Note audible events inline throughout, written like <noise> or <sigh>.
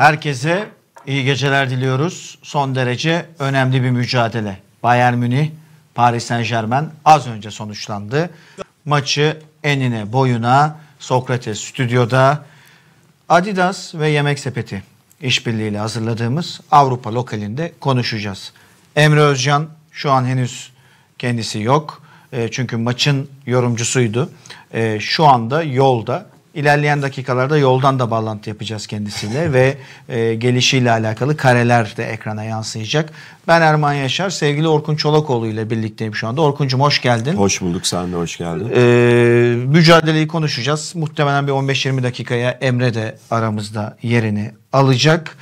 Herkese iyi geceler diliyoruz. Son derece önemli bir mücadele. Bayern Münih, Paris Saint Germain az önce sonuçlandı. Maçı enine boyuna Sokrates stüdyoda Adidas ve Yemek Sepeti işbirliğiyle hazırladığımız Avrupa lokalinde konuşacağız. Emre Özcan şu an henüz kendisi yok. E, çünkü maçın yorumcusuydu. E, şu anda yolda İlerleyen dakikalarda yoldan da bağlantı yapacağız kendisiyle ve e, gelişiyle alakalı kareler de ekrana yansıyacak. Ben Erman Yaşar, sevgili Orkun Çolakoğlu ile birlikteyim şu anda. Orkun'cum hoş geldin. Hoş bulduk, sen de hoş geldin. Ee, mücadeleyi konuşacağız. Muhtemelen bir 15-20 dakikaya Emre de aramızda yerini alacak.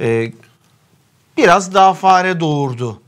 Ee, biraz daha fare doğurdu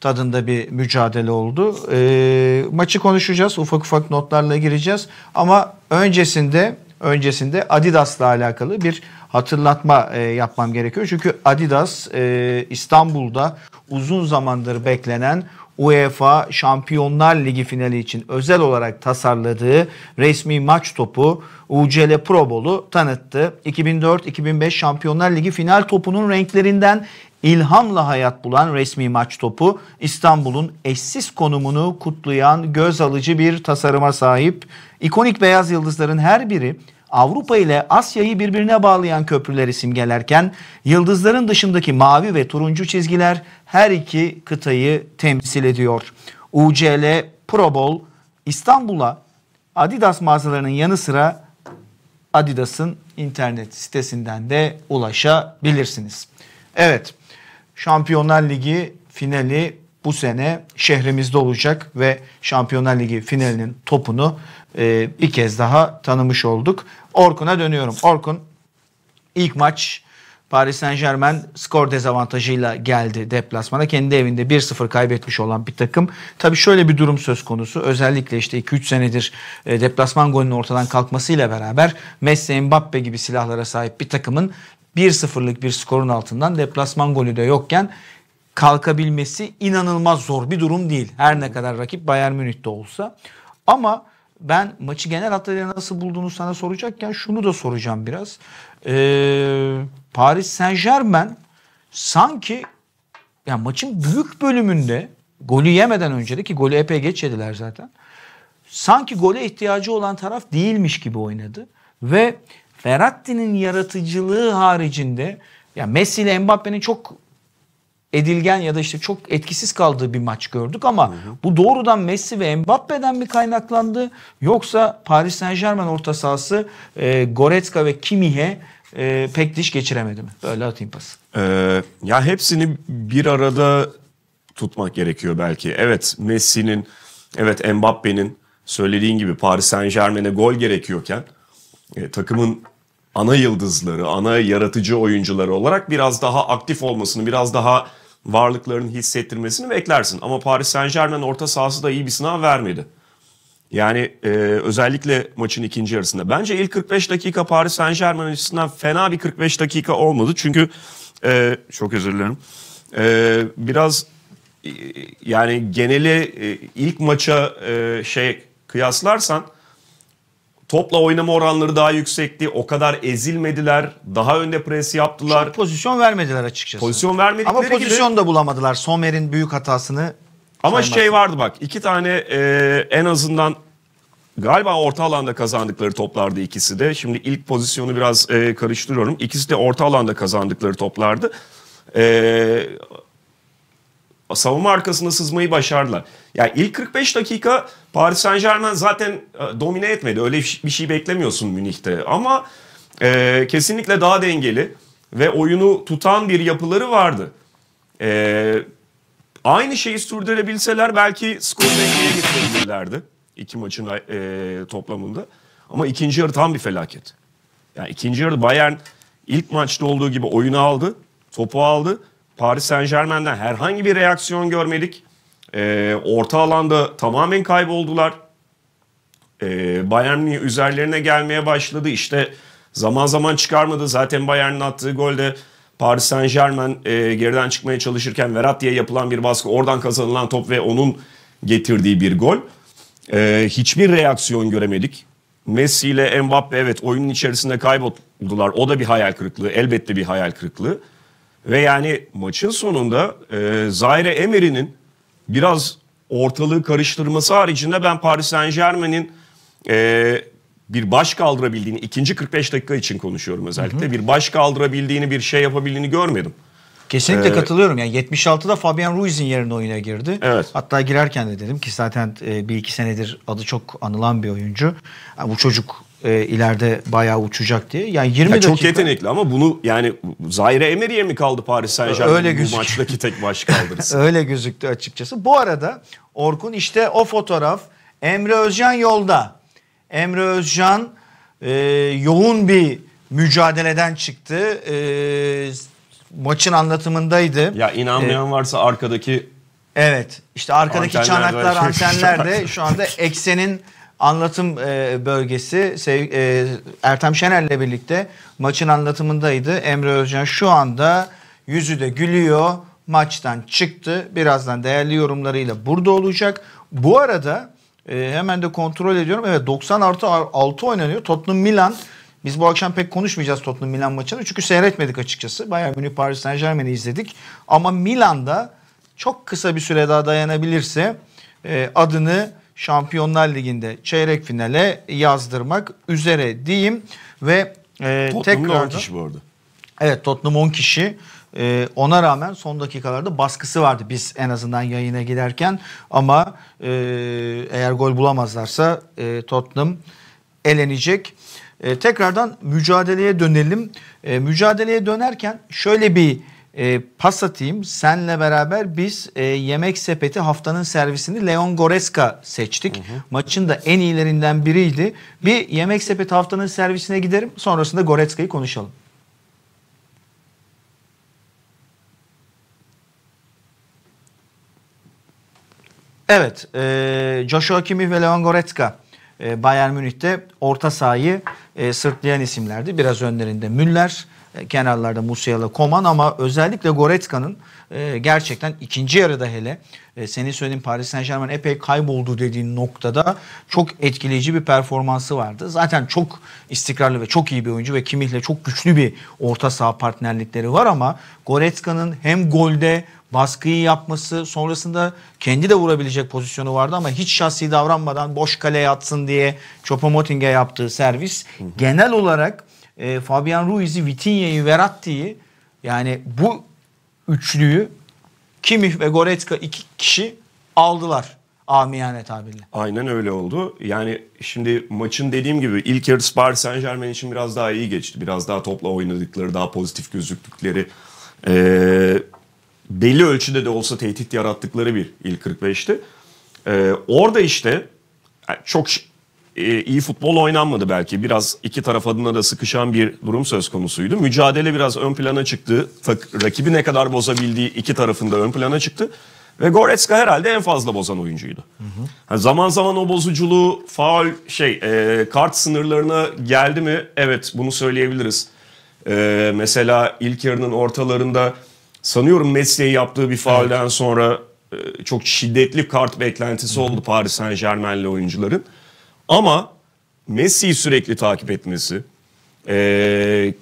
tadında bir mücadele oldu. E, maçı konuşacağız. Ufak ufak notlarla gireceğiz. Ama öncesinde öncesinde Adidas'la alakalı bir hatırlatma e, yapmam gerekiyor. Çünkü Adidas e, İstanbul'da uzun zamandır beklenen UEFA Şampiyonlar Ligi finali için özel olarak tasarladığı resmi maç topu UCL Pro Bowl'u tanıttı. 2004-2005 Şampiyonlar Ligi final topunun renklerinden ilhamla hayat bulan resmi maç topu İstanbul'un eşsiz konumunu kutlayan göz alıcı bir tasarıma sahip. İkonik beyaz yıldızların her biri Avrupa ile Asya'yı birbirine bağlayan köprüleri simgelerken yıldızların dışındaki mavi ve turuncu çizgiler her iki kıtayı temsil ediyor. UCL Pro Bowl, İstanbul'a Adidas mağazalarının yanı sıra Adidas'ın internet sitesinden de ulaşabilirsiniz. Evet Şampiyonlar Ligi finali bu sene şehrimizde olacak ve Şampiyonlar Ligi finalinin topunu e, bir kez daha tanımış olduk. Orkun'a dönüyorum. Orkun ilk maç Paris Saint Germain skor dezavantajıyla geldi deplasmana. Kendi evinde 1-0 kaybetmiş olan bir takım. Tabii şöyle bir durum söz konusu. Özellikle işte 2-3 senedir e, deplasman golünün ortadan kalkmasıyla beraber Messi, Mbappe gibi silahlara sahip bir takımın 1-0'lık bir skorun altından deplasman golü de yokken kalkabilmesi inanılmaz zor bir durum değil. Her ne kadar rakip Bayern Münih'te olsa. Ama ben maçı genel hatlarıyla nasıl bulduğunu sana soracakken şunu da soracağım biraz. Ee, Paris Saint Germain sanki yani maçın büyük bölümünde golü yemeden önce de ki golü epey geç yediler zaten. Sanki gole ihtiyacı olan taraf değilmiş gibi oynadı. Ve Ferratti'nin yaratıcılığı haricinde ya Messi ile Mbappe'nin çok edilgen ya da işte çok etkisiz kaldığı bir maç gördük ama hı hı. bu doğrudan Messi ve Mbappe'den mi kaynaklandı yoksa Paris Saint Germain orta sahası e, Goretzka ve Kimi'ye e, pek diş geçiremedi mi? Böyle atayım pası. Ee, ya hepsini bir arada tutmak gerekiyor belki. Evet Messi'nin, evet Mbappe'nin söylediğin gibi Paris Saint Germain'e gol gerekiyorken e, takımın ana yıldızları, ana yaratıcı oyuncuları olarak biraz daha aktif olmasını, biraz daha varlıklarını hissettirmesini beklersin. Ama Paris Saint Germain orta sahası da iyi bir sınav vermedi. Yani e, özellikle maçın ikinci yarısında. Bence ilk 45 dakika Paris Saint Germain açısından fena bir 45 dakika olmadı. Çünkü e, çok özür dilerim. E, biraz e, yani geneli e, ilk maça e, şey kıyaslarsan Topla oynama oranları daha yüksekti. O kadar ezilmediler. Daha önde pres yaptılar. Çok pozisyon vermediler açıkçası. Pozisyon vermedikleri Ama pozisyon gibi... da bulamadılar. Somer'in büyük hatasını Ama saymazsın. şey vardı bak. iki tane e, en azından galiba orta alanda kazandıkları toplardı ikisi de. Şimdi ilk pozisyonu biraz e, karıştırıyorum. İkisi de orta alanda kazandıkları toplardı. E, savunma arkasında sızmayı başardılar. Yani ilk 45 dakika Paris Saint Germain zaten e, domine etmedi. Öyle şey, bir şey beklemiyorsun Münih'te. Ama e, kesinlikle daha dengeli ve oyunu tutan bir yapıları vardı. E, aynı şeyi sürdürebilseler belki skor dengeye getirebilirlerdi. İki maçın e, toplamında. Ama ikinci yarı tam bir felaket. Yani ikinci yarı Bayern ilk maçta olduğu gibi oyunu aldı, topu aldı Paris Saint Germain'den herhangi bir reaksiyon görmedik. E, orta alanda tamamen kayboldular. E, Bayern üzerlerine gelmeye başladı. İşte zaman zaman çıkarmadı. Zaten Bayern'in attığı golde Paris Saint Germain e, geriden çıkmaya çalışırken Verat diye yapılan bir baskı. Oradan kazanılan top ve onun getirdiği bir gol. E, hiçbir reaksiyon göremedik. Messi ile Mbappe evet oyunun içerisinde kayboldular. O da bir hayal kırıklığı. Elbette bir hayal kırıklığı. Ve yani maçın sonunda e, Zaire Emery'nin biraz ortalığı karıştırması haricinde ben Paris Saint Germain'in e, bir baş kaldırabildiğini, ikinci 45 dakika için konuşuyorum özellikle, hı hı. bir baş kaldırabildiğini, bir şey yapabildiğini görmedim. Kesinlikle ee, katılıyorum. Yani 76'da Fabian Ruiz'in yerine oyuna girdi. Evet. Hatta girerken de dedim ki zaten e, bir iki senedir adı çok anılan bir oyuncu. Bu çocuk e, ileride bayağı uçacak diye. Yani 20 ya dakika. Çok yetenekli ama bunu yani Zaire Emery'e mi kaldı Paris Saint Germain bu gözük... maçtaki tek baş <laughs> kaldırısı? Öyle gözüktü açıkçası. Bu arada Orkun işte o fotoğraf Emre Özcan yolda. Emre Özcan e, yoğun bir mücadeleden çıktı. E, maçın anlatımındaydı. Ya inanmayan ee, varsa arkadaki Evet. işte arkadaki çanaklar, antenler de <laughs> şu anda eksenin anlatım e, bölgesi e, Ertem Şener'le birlikte maçın anlatımındaydı. Emre Özcan şu anda yüzü de gülüyor. Maçtan çıktı. Birazdan değerli yorumlarıyla burada olacak. Bu arada e, hemen de kontrol ediyorum. Evet 90 artı 6 oynanıyor. Tottenham Milan. Biz bu akşam pek konuşmayacağız Tottenham Milan maçını. Çünkü seyretmedik açıkçası. Bayağı Münih Paris Saint Germain'i izledik. Ama Milan'da çok kısa bir süre daha dayanabilirse adını Şampiyonlar Ligi'nde çeyrek finale yazdırmak üzere diyeyim ve e, tekrar 10 kişi bu arada. Evet Tottenham 10 kişi. Ee, ona rağmen son dakikalarda baskısı vardı biz en azından yayına giderken ama e, eğer gol bulamazlarsa e, Tottenham elenecek. E, tekrardan mücadeleye dönelim. E, mücadeleye dönerken şöyle bir e, ee, pas atayım. Senle beraber biz e, Yemek Sepeti haftanın servisini Leon Goreska seçtik. Hı hı. Maçın da en iyilerinden biriydi. Bir Yemek Sepeti haftanın servisine giderim. Sonrasında Goreska'yı konuşalım. Evet, e, Joshua Kimi ve Leon Goretzka e, Bayern Münih'te orta sahayı e, sırtlayan isimlerdi. Biraz önlerinde Müller, e, kenarlarda Musiala, Koman ama özellikle Goretzka'nın e, gerçekten ikinci yarıda hele e, senin söylediğin Paris Saint Germain epey kayboldu dediğin noktada çok etkileyici bir performansı vardı. Zaten çok istikrarlı ve çok iyi bir oyuncu ve Kimmich'le çok güçlü bir orta saha partnerlikleri var ama Goretzka'nın hem golde baskıyı yapması sonrasında kendi de vurabilecek pozisyonu vardı ama hiç şahsi davranmadan boş kaleye atsın diye Choupo-Moting'e yaptığı servis hı hı. genel olarak e, Fabian Ruiz'i, Vitinha'yı, Verratti'yi yani bu üçlüyü Kimih ve Goretzka iki kişi aldılar amiyane tabirle. Aynen öyle oldu. Yani şimdi maçın dediğim gibi ilk yarısı Paris Saint Germain için biraz daha iyi geçti. Biraz daha topla oynadıkları, daha pozitif gözüktükleri, e, belli ölçüde de olsa tehdit yarattıkları bir ilk 45'ti. E, orada işte e, çok e, iyi futbol oynanmadı belki. Biraz iki taraf adına da sıkışan bir durum söz konusuydu. Mücadele biraz ön plana çıktı. Tak, rakibi ne kadar bozabildiği iki tarafında ön plana çıktı. Ve Goretzka herhalde en fazla bozan oyuncuydu. Hı hı. zaman zaman o bozuculuğu faul şey e, kart sınırlarına geldi mi? Evet bunu söyleyebiliriz. E, mesela ilk yarının ortalarında sanıyorum Messi'ye yaptığı bir faulden evet. sonra e, çok şiddetli kart beklentisi hı hı. oldu Paris Saint Germain'li oyuncuların. Hı ama Messi'yi sürekli takip etmesi, e,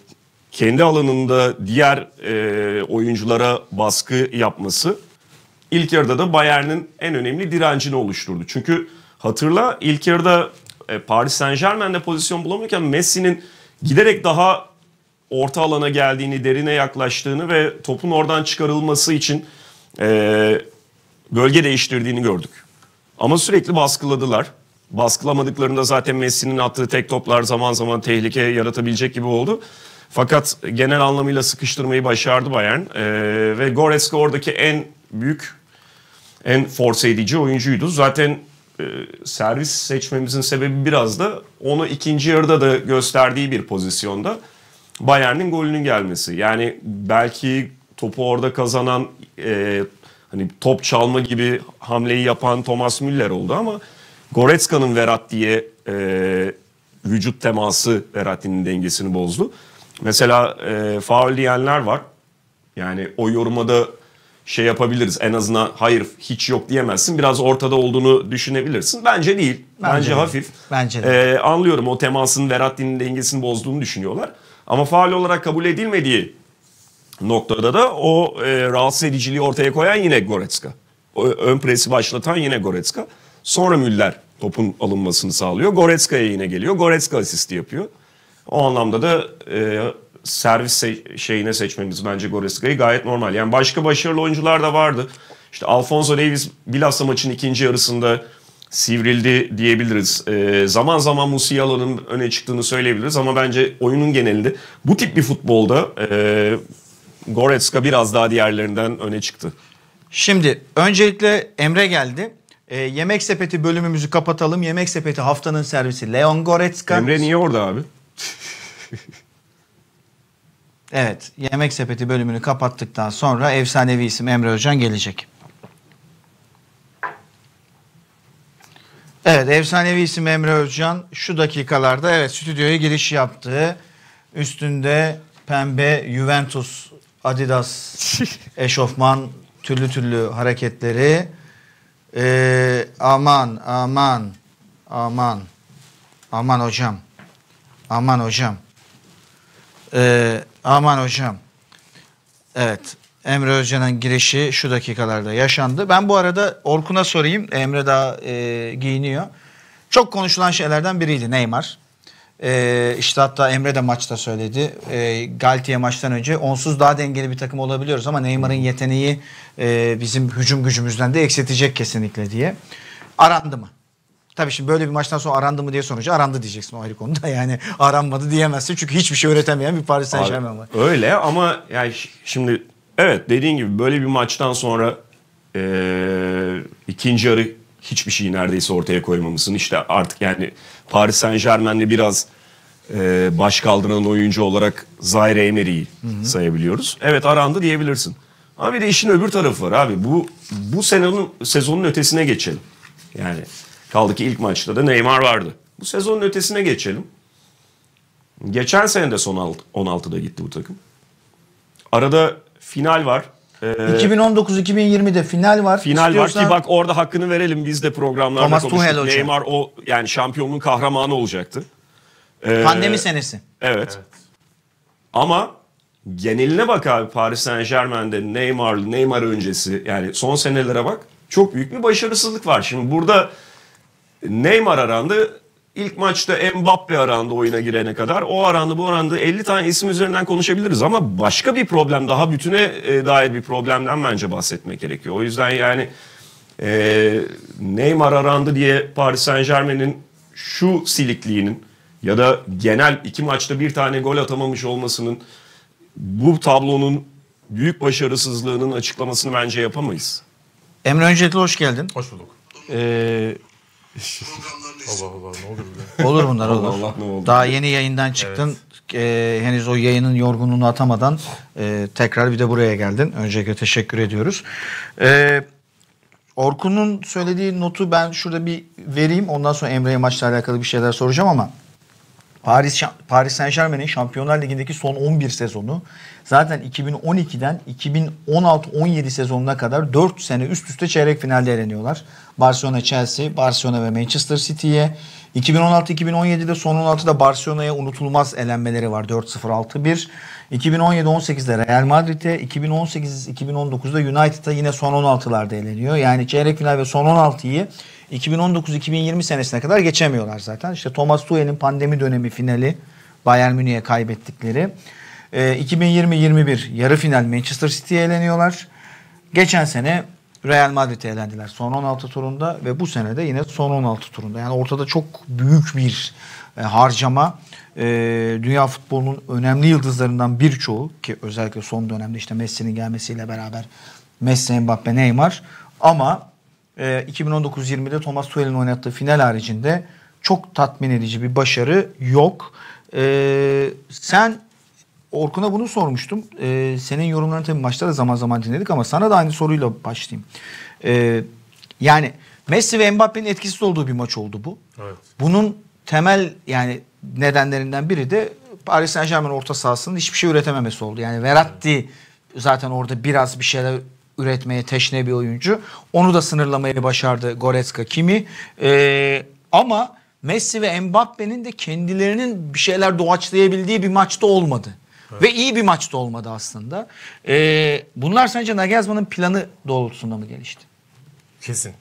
kendi alanında diğer e, oyunculara baskı yapması ilk yarıda da Bayern'in en önemli direncini oluşturdu. Çünkü hatırla ilk yarıda e, Paris Saint Germain'de pozisyon bulamıyorken Messi'nin giderek daha orta alana geldiğini, derine yaklaştığını ve topun oradan çıkarılması için e, bölge değiştirdiğini gördük. Ama sürekli baskıladılar baskılamadıklarında zaten Messi'nin attığı tek toplar zaman zaman tehlike yaratabilecek gibi oldu. Fakat genel anlamıyla sıkıştırmayı başardı Bayern. E, ve Goretzka oradaki en büyük, en force edici oyuncuydu. Zaten e, servis seçmemizin sebebi biraz da onu ikinci yarıda da gösterdiği bir pozisyonda Bayern'in golünün gelmesi. Yani belki topu orada kazanan, e, hani top çalma gibi hamleyi yapan Thomas Müller oldu ama... Goretzka'nın Verratti'ye e, vücut teması Verratti'nin dengesini bozdu. Mesela e, faul diyenler var. Yani o yoruma da şey yapabiliriz. En azına hayır hiç yok diyemezsin. Biraz ortada olduğunu düşünebilirsin. Bence değil. Bence, Bence hafif. Bence de. Ee, anlıyorum o temasın Verratti'nin dengesini bozduğunu düşünüyorlar. Ama faal olarak kabul edilmediği noktada da o e, rahatsız ediciliği ortaya koyan yine Goretzka. O, ön presi başlatan yine Goretzka. Sonra Müller topun alınmasını sağlıyor. Goretzka'ya yine geliyor. Goretzka asisti yapıyor. O anlamda da e, servis se- şeyine seçmemiz bence Goretzka'yı gayet normal. Yani başka başarılı oyuncular da vardı. İşte Alfonso Davis bilhassa maçın ikinci yarısında sivrildi diyebiliriz. E, zaman zaman Musiala'nın öne çıktığını söyleyebiliriz ama bence oyunun genelinde bu tip bir futbolda e, Goretzka biraz daha diğerlerinden öne çıktı. Şimdi öncelikle Emre geldi. E, yemek sepeti bölümümüzü kapatalım. Yemek sepeti haftanın servisi Leon Goretzka. Emre niye orada abi? evet yemek sepeti bölümünü kapattıktan sonra efsanevi isim Emre Özcan gelecek. Evet efsanevi isim Emre Özcan şu dakikalarda evet stüdyoya giriş yaptı. Üstünde pembe Juventus Adidas <laughs> eşofman türlü türlü hareketleri. Ee, aman aman aman aman hocam aman hocam ee, aman hocam evet Emre Özcan'ın girişi şu dakikalarda yaşandı. Ben bu arada Orkun'a sorayım. Emre daha e, giyiniyor. Çok konuşulan şeylerden biriydi Neymar. E, işte hatta Emre de maçta söyledi. E, ee, Galtiye maçtan önce onsuz daha dengeli bir takım olabiliyoruz ama Neymar'ın yeteneği e, bizim hücum gücümüzden de eksiltecek kesinlikle diye. Arandı mı? Tabii şimdi böyle bir maçtan sonra arandı mı diye sorunca arandı diyeceksin o ayrı konuda. <laughs> Yani aranmadı diyemezsin çünkü hiçbir şey öğretemeyen bir Paris Saint Germain var. Öyle ama yani şimdi evet dediğin gibi böyle bir maçtan sonra e, ikinci yarı hiçbir şeyi neredeyse ortaya koymamışsın. İşte artık yani Paris Saint Germain'le biraz e, baş kaldıran oyuncu olarak Zaire Emery'i sayabiliyoruz. Evet arandı diyebilirsin. Ama bir de işin öbür tarafı var abi. Bu bu sezonun sezonun ötesine geçelim. Yani kaldı ki ilk maçta da Neymar vardı. Bu sezonun ötesine geçelim. Geçen sene de son 16, 16'da gitti bu takım. Arada final var. Ee, 2019-2020'de final var. Final İstiyorsan... var ki bak orada hakkını verelim biz de programlarda Thomas konuştuk. Tuhel Neymar o yani şampiyonun kahramanı olacaktı. Ee, Pandemi senesi. Evet. evet. Ama geneline bak abi Paris Saint Germain'de Neymar'lı, Neymar öncesi yani son senelere bak. Çok büyük bir başarısızlık var. Şimdi burada Neymar arandı İlk maçta Mbappe aranda oyuna girene kadar. O aranda bu aranda 50 tane isim üzerinden konuşabiliriz ama başka bir problem daha bütüne e, dair bir problemden bence bahsetmek gerekiyor. O yüzden yani e, Neymar arandı diye Paris Saint Germain'in şu silikliğinin ya da genel iki maçta bir tane gol atamamış olmasının bu tablonun büyük başarısızlığının açıklamasını bence yapamayız. Emre öncelikle hoş geldin. Hoş bulduk. Ee, Allah Allah ne olur bile. Olur bunlar olur. Allah Allah ne oldu. Daha yeni yayından çıktın. Evet. E, henüz o yayının yorgunluğunu atamadan e, tekrar bir de buraya geldin. Öncelikle teşekkür ediyoruz. E, Orkun'un söylediği notu ben şurada bir vereyim. Ondan sonra Emre'ye maçla alakalı bir şeyler soracağım ama Paris Paris Saint-Germain'in Şampiyonlar Ligi'ndeki son 11 sezonu zaten 2012'den 2016-17 sezonuna kadar 4 sene üst üste çeyrek finalde eleniyorlar. Barcelona Chelsea, Barcelona ve Manchester City'ye. 2016-2017'de son 16'da Barcelona'ya unutulmaz elenmeleri var 4-0-6-1. 2017-18'de Real Madrid'e, 2018-2019'da United'a yine son 16'larda eleniyor. Yani çeyrek final ve son 16'yı 2019-2020 senesine kadar geçemiyorlar zaten. İşte Thomas Tuchel'in pandemi dönemi finali Bayern Münih'e kaybettikleri. E, ee, 2020-21 yarı final Manchester City'ye eleniyorlar. Geçen sene Real Madrid'e elendiler son 16 turunda ve bu sene de yine son 16 turunda. Yani ortada çok büyük bir e, harcama. E, dünya futbolunun önemli yıldızlarından birçoğu ki özellikle son dönemde işte Messi'nin gelmesiyle beraber Messi, Mbappe, Neymar ama 2019-20'de ee, Thomas Tuchel'in oynattığı final haricinde çok tatmin edici bir başarı yok. E, sen Orkun'a bunu sormuştum. E, senin yorumlarını tabii maçta da zaman zaman dinledik ama sana da aynı soruyla başlayayım. E, yani Messi ve Mbappe'nin etkisiz olduğu bir maç oldu bu. Evet. Bunun temel yani nedenlerinden biri de Paris Saint Germain orta sahasının hiçbir şey üretememesi oldu. Yani Verratti evet. zaten orada biraz bir şeyler üretmeye teşne bir oyuncu. Onu da sınırlamayı başardı Goretzka kimi. Ee, ama Messi ve Mbappe'nin de kendilerinin bir şeyler doğaçlayabildiği bir maçta olmadı. Evet. Ve iyi bir maçta olmadı aslında. Ee, bunlar sence Nagelsmann'ın planı doğrultusunda mı gelişti? Kesin.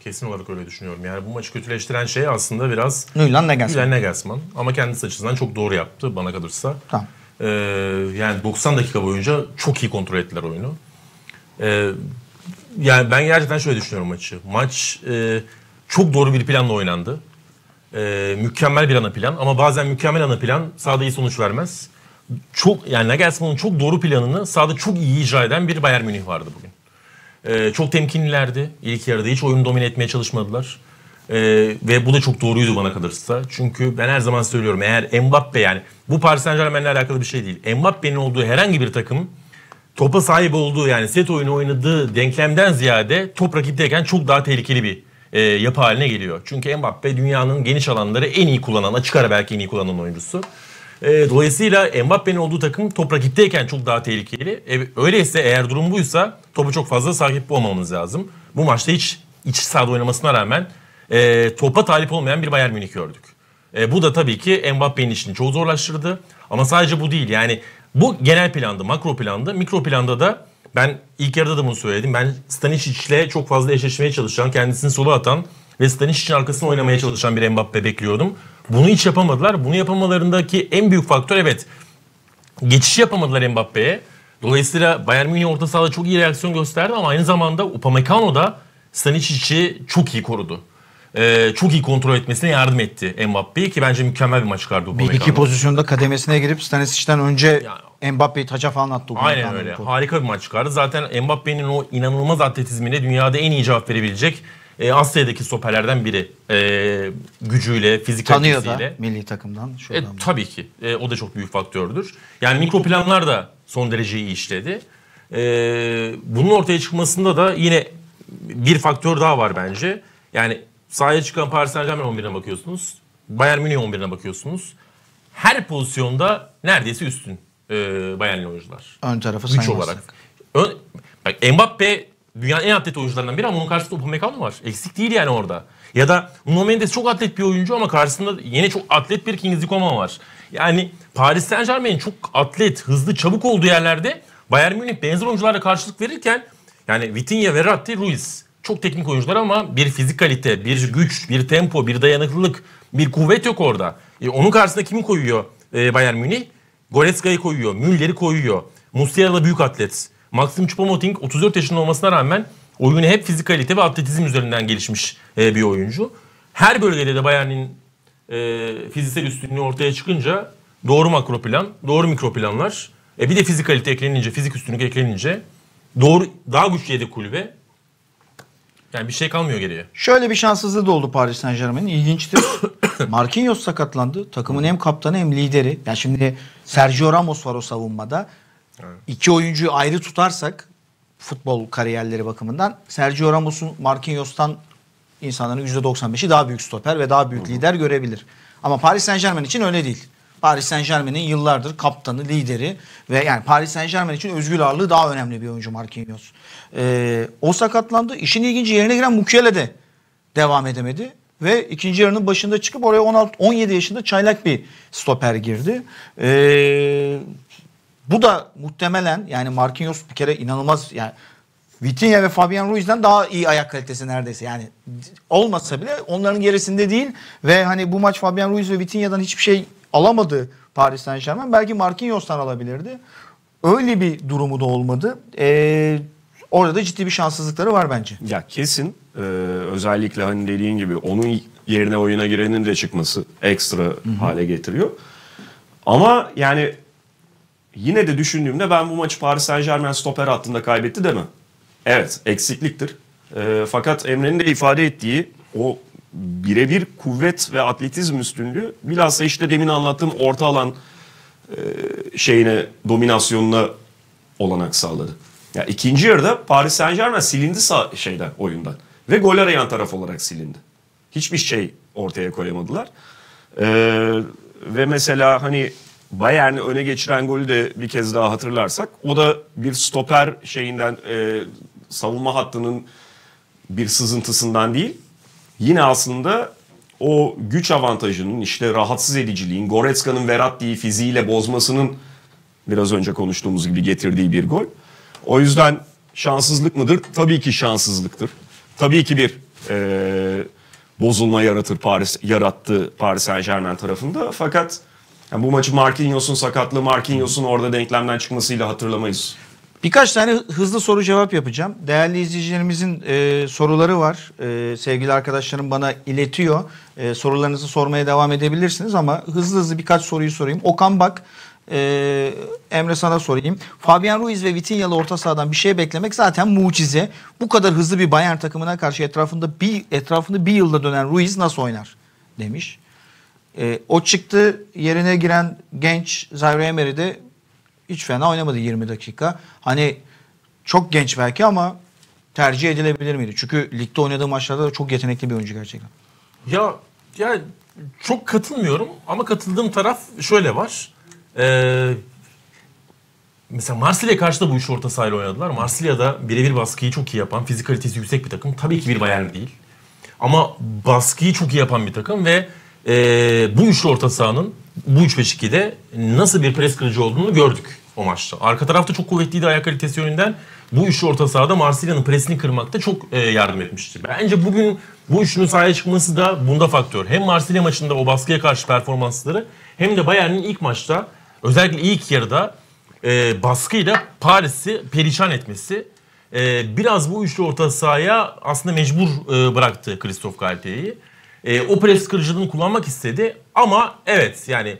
Kesin olarak öyle düşünüyorum. Yani bu maçı kötüleştiren şey aslında biraz... Nülan Nagelsmann. Nülan Nagelsmann. Ama kendisi açısından çok doğru yaptı bana kalırsa. Tamam. Ee, yani 90 dakika boyunca çok iyi kontrol ettiler oyunu. E, yani ben gerçekten şöyle düşünüyorum maçı. Maç e, çok doğru bir planla oynandı. E, mükemmel bir ana plan ama bazen mükemmel ana plan sahada iyi sonuç vermez. Çok yani Nagelsmann'ın çok doğru planını sahada çok iyi icra eden bir Bayern Münih vardı bugün. E, çok temkinlilerdi ilk yarıda. Hiç oyunu domine etmeye çalışmadılar. E, ve bu da çok doğruydu bana kalırsa. Çünkü ben her zaman söylüyorum eğer Mbappe yani bu Paris Saint Germain'le alakalı bir şey değil. Mbappe'nin olduğu herhangi bir takım topa sahip olduğu yani set oyunu oynadığı denklemden ziyade top rakipteyken çok daha tehlikeli bir e, yapı haline geliyor. Çünkü Mbappe dünyanın geniş alanları en iyi kullanan, açık ara belki en iyi kullanan oyuncusu. E, dolayısıyla Mbappe'nin olduğu takım top rakipteyken çok daha tehlikeli. E, öyleyse eğer durum buysa topu çok fazla sahip olmamamız lazım. Bu maçta hiç iç sahada oynamasına rağmen e, topa talip olmayan bir Bayern Münih gördük. E, bu da tabii ki Mbappe'nin işini çok zorlaştırdı. Ama sadece bu değil yani bu genel planda, makro planda, mikro planda da ben ilk yarıda da bunu söyledim. Ben Stanisic'le çok fazla eşleşmeye çalışan, kendisini sola atan ve Stanisic'in arkasını oynamaya çalışan bir Mbappe bekliyordum. Bunu hiç yapamadılar. Bunu yapamalarındaki en büyük faktör evet geçiş yapamadılar Mbappe'ye. Dolayısıyla Bayern Münih orta sahada çok iyi reaksiyon gösterdi ama aynı zamanda Upamecano da Stanisic'i çok iyi korudu e, çok iyi kontrol etmesine yardım etti Mbappe'yi ki bence mükemmel bir maç çıkardı bu Bir iki pozisyonda kademesine girip Stanisic'den önce yani, Mbappe'yi taça falan attı. Aynen öyle. Bu. Harika bir maç çıkardı. Zaten Mbappe'nin o inanılmaz atletizmine dünyada en iyi cevap verebilecek e, Asya'daki stoperlerden biri. E, gücüyle, fizik Tanıyor kalitesiyle. da milli takımdan. E, tabii ki. E, o da çok büyük faktördür. Yani mikro planlar da son derece iyi işledi. E, bunun ortaya çıkmasında da yine bir faktör daha var bence. Yani Sahaya çıkan Paris Saint Germain 11'ine bakıyorsunuz. Bayern Münih 11'ine bakıyorsunuz. Her pozisyonda neredeyse üstün e, Bayernli oyuncular. Ön tarafı Güç olarak. Ön, bak, Mbappe dünyanın en atlet oyuncularından biri ama onun karşısında Upamecano var. Eksik değil yani orada. Ya da Nuno Mendes çok atlet bir oyuncu ama karşısında yine çok atlet bir Kingsley Coman var. Yani Paris Saint germain çok atlet, hızlı, çabuk olduğu yerlerde Bayern Münih benzer oyuncularla karşılık verirken yani Vitinha, Verratti, Ruiz çok teknik oyuncular ama bir fizikalite, bir güç, bir tempo, bir dayanıklılık, bir kuvvet yok orada. E, onun karşısında kimi koyuyor e, Bayern Münih? Goretzka'yı koyuyor, Müller'i koyuyor. Musiala büyük atlet. Maxim Choupo-Moting 34 yaşında olmasına rağmen oyunu hep fizikalite ve atletizm üzerinden gelişmiş e, bir oyuncu. Her bölgede de Bayern'in e, fiziksel üstünlüğü ortaya çıkınca doğru makro plan, doğru mikro planlar. E, bir de fizikalite eklenince, fizik üstünlük eklenince doğru daha güçlü yedek kulübe yani bir şey kalmıyor geriye. Şöyle bir şanssızlığı da oldu Paris Saint Germain'in. İlginçtir. <coughs> Marquinhos sakatlandı. Takımın hem kaptanı hem lideri. Yani şimdi Sergio Ramos var o savunmada. Evet. İki oyuncuyu ayrı tutarsak futbol kariyerleri bakımından Sergio Ramos'un Marquinhos'tan insanların %95'i daha büyük stoper ve daha büyük Hı-hı. lider görebilir. Ama Paris Saint Germain için öyle değil. Paris Saint Germain'in yıllardır kaptanı, lideri ve yani Paris Saint Germain için özgür ağırlığı daha önemli bir oyuncu Marquinhos. Ee, o sakatlandı. İşin ilginci yerine giren Mukiele de devam edemedi. Ve ikinci yarının başında çıkıp oraya 16, 17 yaşında çaylak bir stoper girdi. Ee, bu da muhtemelen yani Marquinhos bir kere inanılmaz yani Vitinha ve Fabian Ruiz'den daha iyi ayak kalitesi neredeyse. Yani olmasa bile onların gerisinde değil ve hani bu maç Fabian Ruiz ve Vitinha'dan hiçbir şey alamadı Paris Saint Germain. Belki Marquinhos'tan alabilirdi. Öyle bir durumu da olmadı. Ee, orada da ciddi bir şanssızlıkları var bence. Ya kesin. Ee, özellikle hani dediğin gibi onun yerine oyuna girenin de çıkması ekstra Hı -hı. hale getiriyor. Ama yani yine de düşündüğümde ben bu maçı Paris Saint Germain stoper hattında kaybetti mi? Evet eksikliktir. E, fakat Emre'nin de ifade ettiği o birebir kuvvet ve atletizm üstünlüğü bilhassa işte demin anlattığım orta alan e, şeyine dominasyonuna olanak sağladı. Ya yani ikinci yarıda Paris Saint Germain silindi sağ, şeyden oyundan ve gol arayan taraf olarak silindi. Hiçbir şey ortaya koyamadılar. Ee, ve mesela hani Bayern'i öne geçiren golü de bir kez daha hatırlarsak o da bir stoper şeyinden e, savunma hattının bir sızıntısından değil yine aslında o güç avantajının işte rahatsız ediciliğin Goretzka'nın Verratti'yi fiziğiyle bozmasının biraz önce konuştuğumuz gibi getirdiği bir gol. O yüzden şanssızlık mıdır? Tabii ki şanssızlıktır. Tabii ki bir e, bozulma yaratır Paris yarattı Paris Saint Germain tarafında. Fakat yani bu maçı Marquinhos'un sakatlığı, Marquinhos'un orada denklemden çıkmasıyla hatırlamayız. Birkaç tane hızlı soru cevap yapacağım. Değerli izleyicilerimizin e, soruları var. E, sevgili arkadaşlarım bana iletiyor. E, sorularınızı sormaya devam edebilirsiniz ama hızlı hızlı birkaç soruyu sorayım. Okan Bak, e, Emre sana sorayım. Fabian Ruiz ve Vitinyalı orta sahadan bir şey beklemek zaten mucize. Bu kadar hızlı bir Bayern takımına karşı etrafında bir etrafını bir yılda dönen Ruiz nasıl oynar demiş. E, o çıktı yerine giren genç Zaire Emery de hiç fena oynamadı 20 dakika. Hani çok genç belki ama tercih edilebilir miydi? Çünkü ligde oynadığı maçlarda da çok yetenekli bir oyuncu gerçekten. Ya ya çok katılmıyorum ama katıldığım taraf şöyle var. Ee, mesela Marsilya karşı da bu iş orta sahayla oynadılar. Marsilya'da birebir baskıyı çok iyi yapan, fizikalitesi yüksek bir takım. Tabii ki bir Bayern değil. Ama baskıyı çok iyi yapan bir takım ve e, bu üçlü orta sahanın bu üç 5 2de nasıl bir pres kırıcı olduğunu gördük o maçta. Arka tarafta çok kuvvetliydi ayak kalitesi yönünden. Bu üçlü orta sahada Marsilya'nın presini kırmakta çok e, yardım etmiştir. Bence bugün bu üçlünün sahaya çıkması da bunda faktör. Hem Marsilya maçında o baskıya karşı performansları hem de Bayern'in ilk maçta özellikle ilk yarıda e, baskıyla Paris'i perişan etmesi e, biraz bu üçlü orta sahaya aslında mecbur e, bıraktı Christophe Galtier'i. E, o pres kırıcılığını kullanmak istedi ama evet yani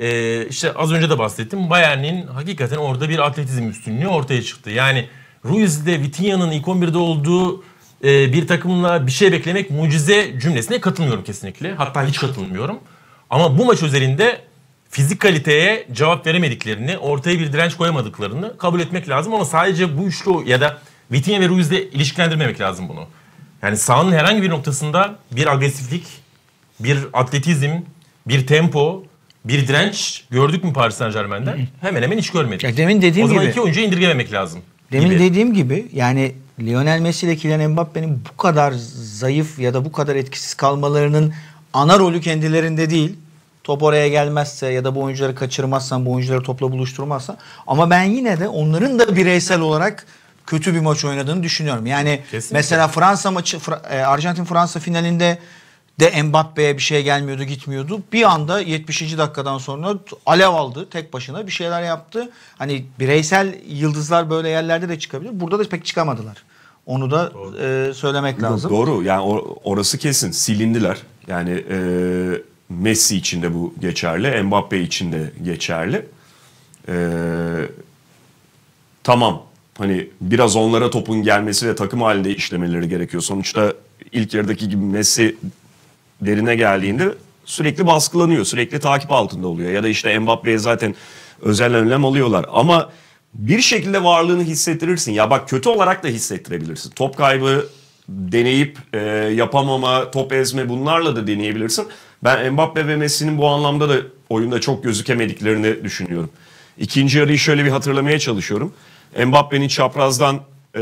e, işte az önce de bahsettim. Bayern'in hakikaten orada bir atletizm üstünlüğü ortaya çıktı. Yani Ruiz'de Vitinha'nın ilk 11'de olduğu e, bir takımla bir şey beklemek mucize cümlesine katılmıyorum kesinlikle. Hatta hiç katılmıyorum. Ama bu maç üzerinde fizik kaliteye cevap veremediklerini, ortaya bir direnç koyamadıklarını kabul etmek lazım. Ama sadece bu üçlü ya da Vitinha ve Ruiz'le ilişkilendirmemek lazım bunu. Yani sahanın herhangi bir noktasında bir agresiflik, bir atletizm, bir tempo, bir direnç gördük mü Paris Saint Germain'den? Hemen hemen hiç görmedik. Ya demin dediğim o zaman gibi. iki oyuncuya indirgememek lazım. Demin gibi. dediğim gibi yani Lionel Messi ile Kylian Mbappe'nin bu kadar zayıf ya da bu kadar etkisiz kalmalarının ana rolü kendilerinde değil. Top oraya gelmezse ya da bu oyuncuları kaçırmazsan, bu oyuncuları topla buluşturmazsan. Ama ben yine de onların da bireysel olarak kötü bir maç oynadığını düşünüyorum. Yani Kesinlikle. mesela Fransa maçı e, Arjantin Fransa finalinde de Mbappe'ye bir şey gelmiyordu gitmiyordu. Bir anda 70. dakikadan sonra alev aldı tek başına bir şeyler yaptı. Hani bireysel yıldızlar böyle yerlerde de çıkabilir. Burada da pek çıkamadılar. Onu da e, söylemek lazım. Doğru yani or- orası kesin silindiler. Yani e, Messi için de bu geçerli Mbappe için de geçerli. E, tamam hani biraz onlara topun gelmesi ve takım halinde işlemeleri gerekiyor. Sonuçta ilk yarıdaki gibi Messi derine geldiğinde sürekli baskılanıyor. Sürekli takip altında oluyor. Ya da işte Mbappe'ye zaten özel önlem alıyorlar. Ama bir şekilde varlığını hissettirirsin. Ya bak kötü olarak da hissettirebilirsin. Top kaybı deneyip e, yapamama, top ezme bunlarla da deneyebilirsin. Ben Mbappe ve Messi'nin bu anlamda da oyunda çok gözükemediklerini düşünüyorum. İkinci yarıyı şöyle bir hatırlamaya çalışıyorum. Mbappe'nin çaprazdan e,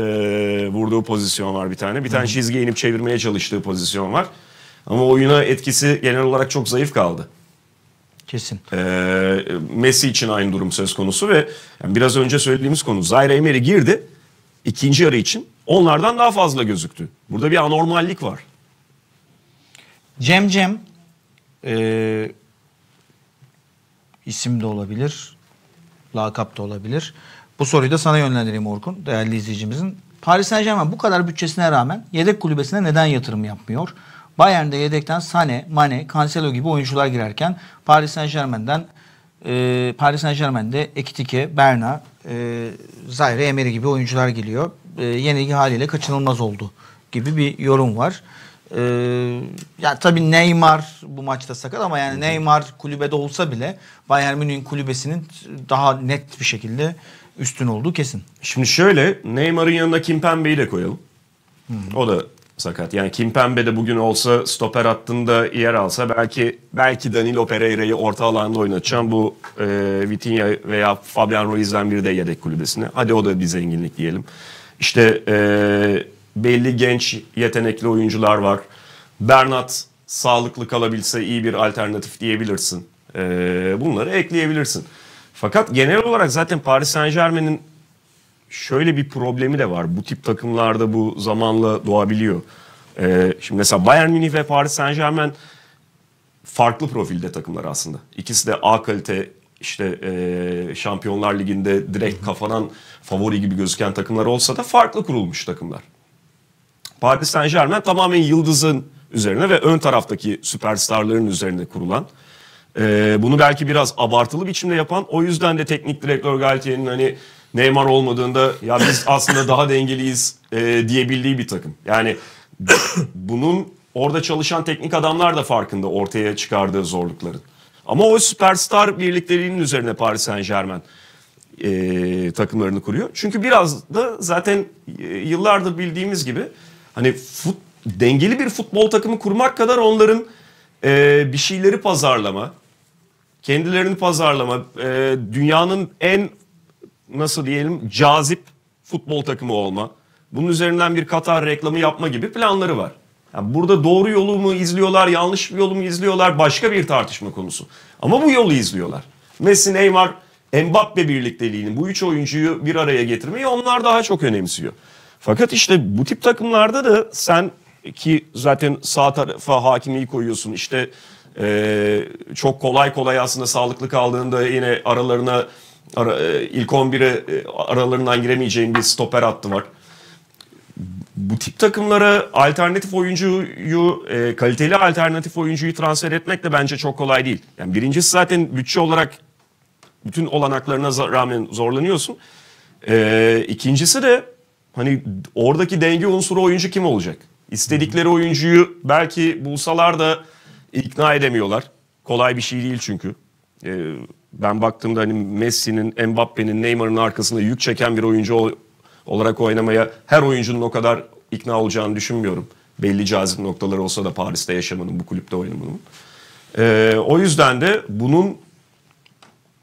vurduğu pozisyon var bir tane. Bir tane çizgiye inip çevirmeye çalıştığı pozisyon var. Ama oyuna etkisi genel olarak çok zayıf kaldı. Kesin. E, Messi için aynı durum söz konusu ve yani biraz önce söylediğimiz konu. Zaire Emery girdi ikinci yarı için. Onlardan daha fazla gözüktü. Burada bir anormallik var. Cem Cem e, isim de olabilir, lakap da olabilir. Bu soruyu da sana yönlendireyim Orkun değerli izleyicimizin. Paris Saint Germain bu kadar bütçesine rağmen yedek kulübesine neden yatırım yapmıyor? Bayern'de yedekten Sane, Mane, Cancelo gibi oyuncular girerken Paris Saint Germain'den e, Paris Saint Germain'de Ekitike, Berna, e, Zaire, Emery gibi oyuncular geliyor. E, yenilgi haliyle kaçınılmaz oldu gibi bir yorum var. Ee, ya tabii Neymar bu maçta sakat ama yani Neymar kulübede olsa bile Bayern Münih'in kulübesinin daha net bir şekilde üstün olduğu kesin. Şimdi şöyle Neymar'ın yanına Kimpembe'yi de koyalım. Hmm. O da sakat. Yani Kimpembe de bugün olsa stoper hattında yer alsa belki belki Danilo Pereira'yı orta alanda oynatacağım. Bu e, Vitinha veya Fabian Ruiz'den bir de yedek kulübesine. Hadi o da bir zenginlik diyelim. İşte e, belli genç yetenekli oyuncular var. Bernat sağlıklı kalabilse iyi bir alternatif diyebilirsin. E, bunları ekleyebilirsin. Fakat genel olarak zaten Paris Saint Germain'in şöyle bir problemi de var. Bu tip takımlarda bu zamanla doğabiliyor. Ee, şimdi mesela Bayern Münih ve Paris Saint Germain farklı profilde takımlar aslında. İkisi de A kalite işte e, Şampiyonlar Ligi'nde direkt kafadan favori gibi gözüken takımlar olsa da farklı kurulmuş takımlar. Paris Saint Germain tamamen yıldızın üzerine ve ön taraftaki süperstarların üzerine kurulan e, bunu belki biraz abartılı biçimde yapan o yüzden de teknik direktör Galtier'in hani Neymar olmadığında ya biz aslında daha dengeliyiz e, diyebildiği bir takım. Yani bunun orada çalışan teknik adamlar da farkında ortaya çıkardığı zorlukların. Ama o süperstar birlikteliğinin üzerine Paris Saint Germain e, takımlarını kuruyor. Çünkü biraz da zaten e, yıllardır bildiğimiz gibi hani fut, dengeli bir futbol takımı kurmak kadar onların e, bir şeyleri pazarlama, kendilerini pazarlama, e, dünyanın en nasıl diyelim cazip futbol takımı olma, bunun üzerinden bir Katar reklamı yapma gibi planları var. Yani burada doğru yolu mu izliyorlar, yanlış bir yolu mu izliyorlar başka bir tartışma konusu. Ama bu yolu izliyorlar. Messi, Neymar, Mbappe birlikteliğini bu üç oyuncuyu bir araya getirmeyi onlar daha çok önemsiyor. Fakat işte bu tip takımlarda da sen ki zaten sağ tarafa hakimiyi koyuyorsun işte ee, çok kolay kolay aslında sağlıklı kaldığında yine aralarına ara, e, ilk 11'e e, aralarından giremeyeceğim bir stoper hattı var. Bu tip takımlara alternatif oyuncuyu, e, kaliteli alternatif oyuncuyu transfer etmek de bence çok kolay değil. Yani birincisi zaten bütçe olarak bütün olanaklarına rağmen zorlanıyorsun. E, ikincisi de hani oradaki denge unsuru oyuncu kim olacak? İstedikleri oyuncuyu belki bulsalar da ikna edemiyorlar. Kolay bir şey değil çünkü. Ee, ben baktığımda hani Messi'nin, Mbappe'nin, Neymar'ın arkasında yük çeken bir oyuncu olarak oynamaya her oyuncunun o kadar ikna olacağını düşünmüyorum. Belli cazip noktaları olsa da Paris'te yaşamanın, bu kulüpte oynamanın. Ee, o yüzden de bunun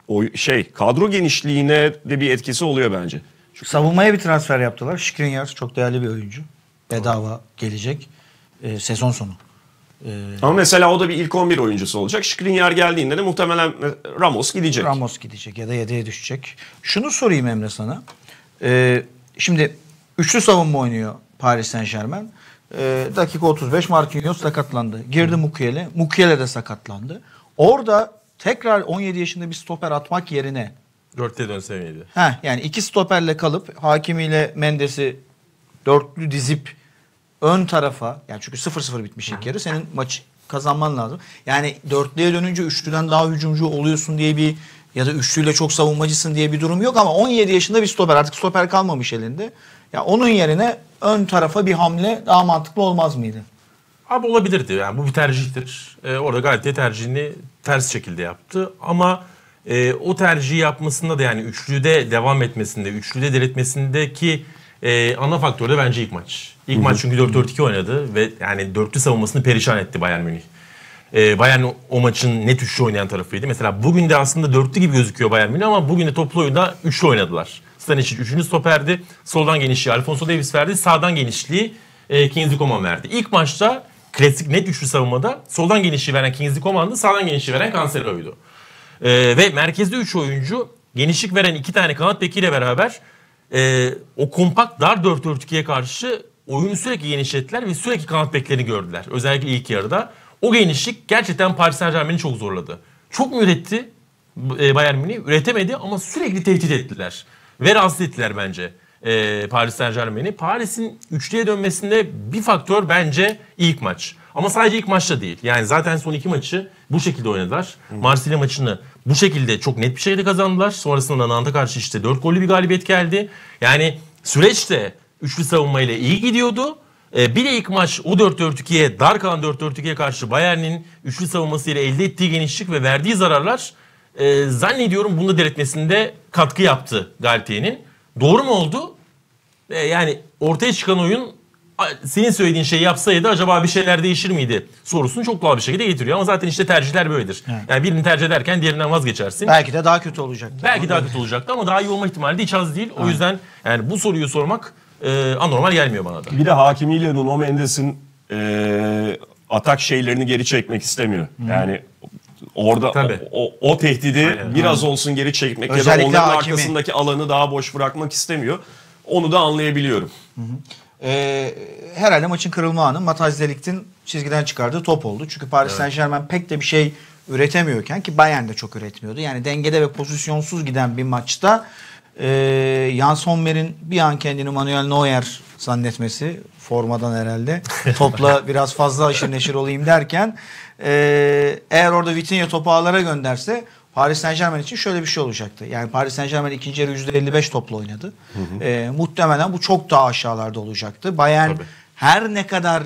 o şey kadro genişliğine de bir etkisi oluyor bence. Çünkü... Savunmaya bir transfer yaptılar. Şikrinyar çok değerli bir oyuncu. Bedava gelecek e, sezon sonu. Ee, Ama mesela o da bir ilk 11 oyuncusu olacak. Skriniar geldiğinde de muhtemelen e, Ramos gidecek. Ramos gidecek ya da yedeğe düşecek. Şunu sorayım Emre sana. Ee, şimdi üçlü savunma oynuyor Paris Saint Germain. Ee, dakika 35 Marquinhos sakatlandı. Girdi Mukiele. Mukiele de sakatlandı. Orada tekrar 17 yaşında bir stoper atmak yerine Dörtte dönse miydi? Heh, yani iki stoperle kalıp Hakimi ile Mendes'i dörtlü dizip ön tarafa yani çünkü 0-0 bitmiş ilk yarı senin maç kazanman lazım. Yani dörtlüye dönünce üçlüden daha hücumcu oluyorsun diye bir ya da üçlüyle çok savunmacısın diye bir durum yok ama 17 yaşında bir stoper artık stoper kalmamış elinde. Ya onun yerine ön tarafa bir hamle daha mantıklı olmaz mıydı? Abi olabilirdi yani bu bir tercihtir. Ee, orada Galatasaray tercihini ters şekilde yaptı ama e, o tercihi yapmasında da yani üçlüde devam etmesinde, üçlüde delirtmesindeki e, ana faktör de bence ilk maç. İlk Hı-hı. maç çünkü 4-4-2 oynadı ve yani dörtlü savunmasını perişan etti Bayern Münih. Ee, Bayern o maçın net üçlü oynayan tarafıydı. Mesela bugün de aslında dörtlü gibi gözüküyor Bayern Münih ama bugün de toplu oyunda üçlü oynadılar. Stanisic üçüncü stoperdi. Soldan genişliği Alfonso Davis verdi. Sağdan genişliği e, Kingsley Coman verdi. İlk maçta klasik net üçlü savunmada soldan genişliği veren Kingsley Coman'dı. Sağdan genişliği veren Cancelo'ydu. Ee, ve merkezde üç oyuncu genişlik veren iki tane kanat bekiyle beraber e, o kompakt dar 4-4-2'ye karşı oyunu sürekli genişlettiler ve sürekli kanat beklerini gördüler. Özellikle ilk yarıda. O genişlik gerçekten Paris Saint Germain'i çok zorladı. Çok mu üretti e, Bayern Münih? Üretemedi ama sürekli tehdit ettiler. Ve rahatsız ettiler bence e, Paris Saint Germain'i. Paris'in üçlüye dönmesinde bir faktör bence ilk maç. Ama sadece ilk maçta değil. Yani zaten son iki maçı bu şekilde oynadılar. Hmm. Marsilya maçını bu şekilde çok net bir şekilde kazandılar. Sonrasında Nantes karşı işte dört gollü bir galibiyet geldi. Yani süreçte Üçlü savunmayla iyi gidiyordu. E, bir de ilk maç o 4-4-2'ye dar kalan 4-4-2'ye karşı Bayern'in üçlü savunmasıyla elde ettiği genişlik ve verdiği zararlar e, zannediyorum bunu delirtmesinde katkı yaptı Galtier'in. Doğru mu oldu? E, yani ortaya çıkan oyun senin söylediğin şeyi yapsaydı acaba bir şeyler değişir miydi sorusunu çok doğal bir şekilde getiriyor. Ama zaten işte tercihler böyledir. Evet. Yani birini tercih ederken diğerinden vazgeçersin. Belki de daha kötü olacaktı. Belki daha kötü olacaktı ama daha iyi olma ihtimali de hiç az değil. Evet. O yüzden yani bu soruyu sormak e, anormal gelmiyor bana da. Bir de hakimiyle Nuno Mendes'in e, atak şeylerini geri çekmek istemiyor. Hı. Yani orada o, o, o tehdidi Aynen. biraz Aynen. olsun geri çekmek Özellikle ya da onların hakimi. arkasındaki alanı daha boş bırakmak istemiyor. Onu da anlayabiliyorum. Hı hı. Ee, herhalde maçın kırılma anı Matas Delik'tin çizgiden çıkardığı top oldu. Çünkü Paris evet. Saint Germain pek de bir şey üretemiyorken ki Bayern de çok üretmiyordu. Yani dengede ve pozisyonsuz giden bir maçta e, Jan Sommer'in bir an kendini Manuel Neuer zannetmesi formadan herhalde. <laughs> Topla biraz fazla aşırı neşir olayım derken e, eğer orada Vitinha topu ağlara gönderse Paris Saint Germain için şöyle bir şey olacaktı. Yani Paris Saint Germain ikinci yarı yüzde %55 topla oynadı. Hı hı. E, muhtemelen bu çok daha aşağılarda olacaktı. Bayern Tabii. her ne kadar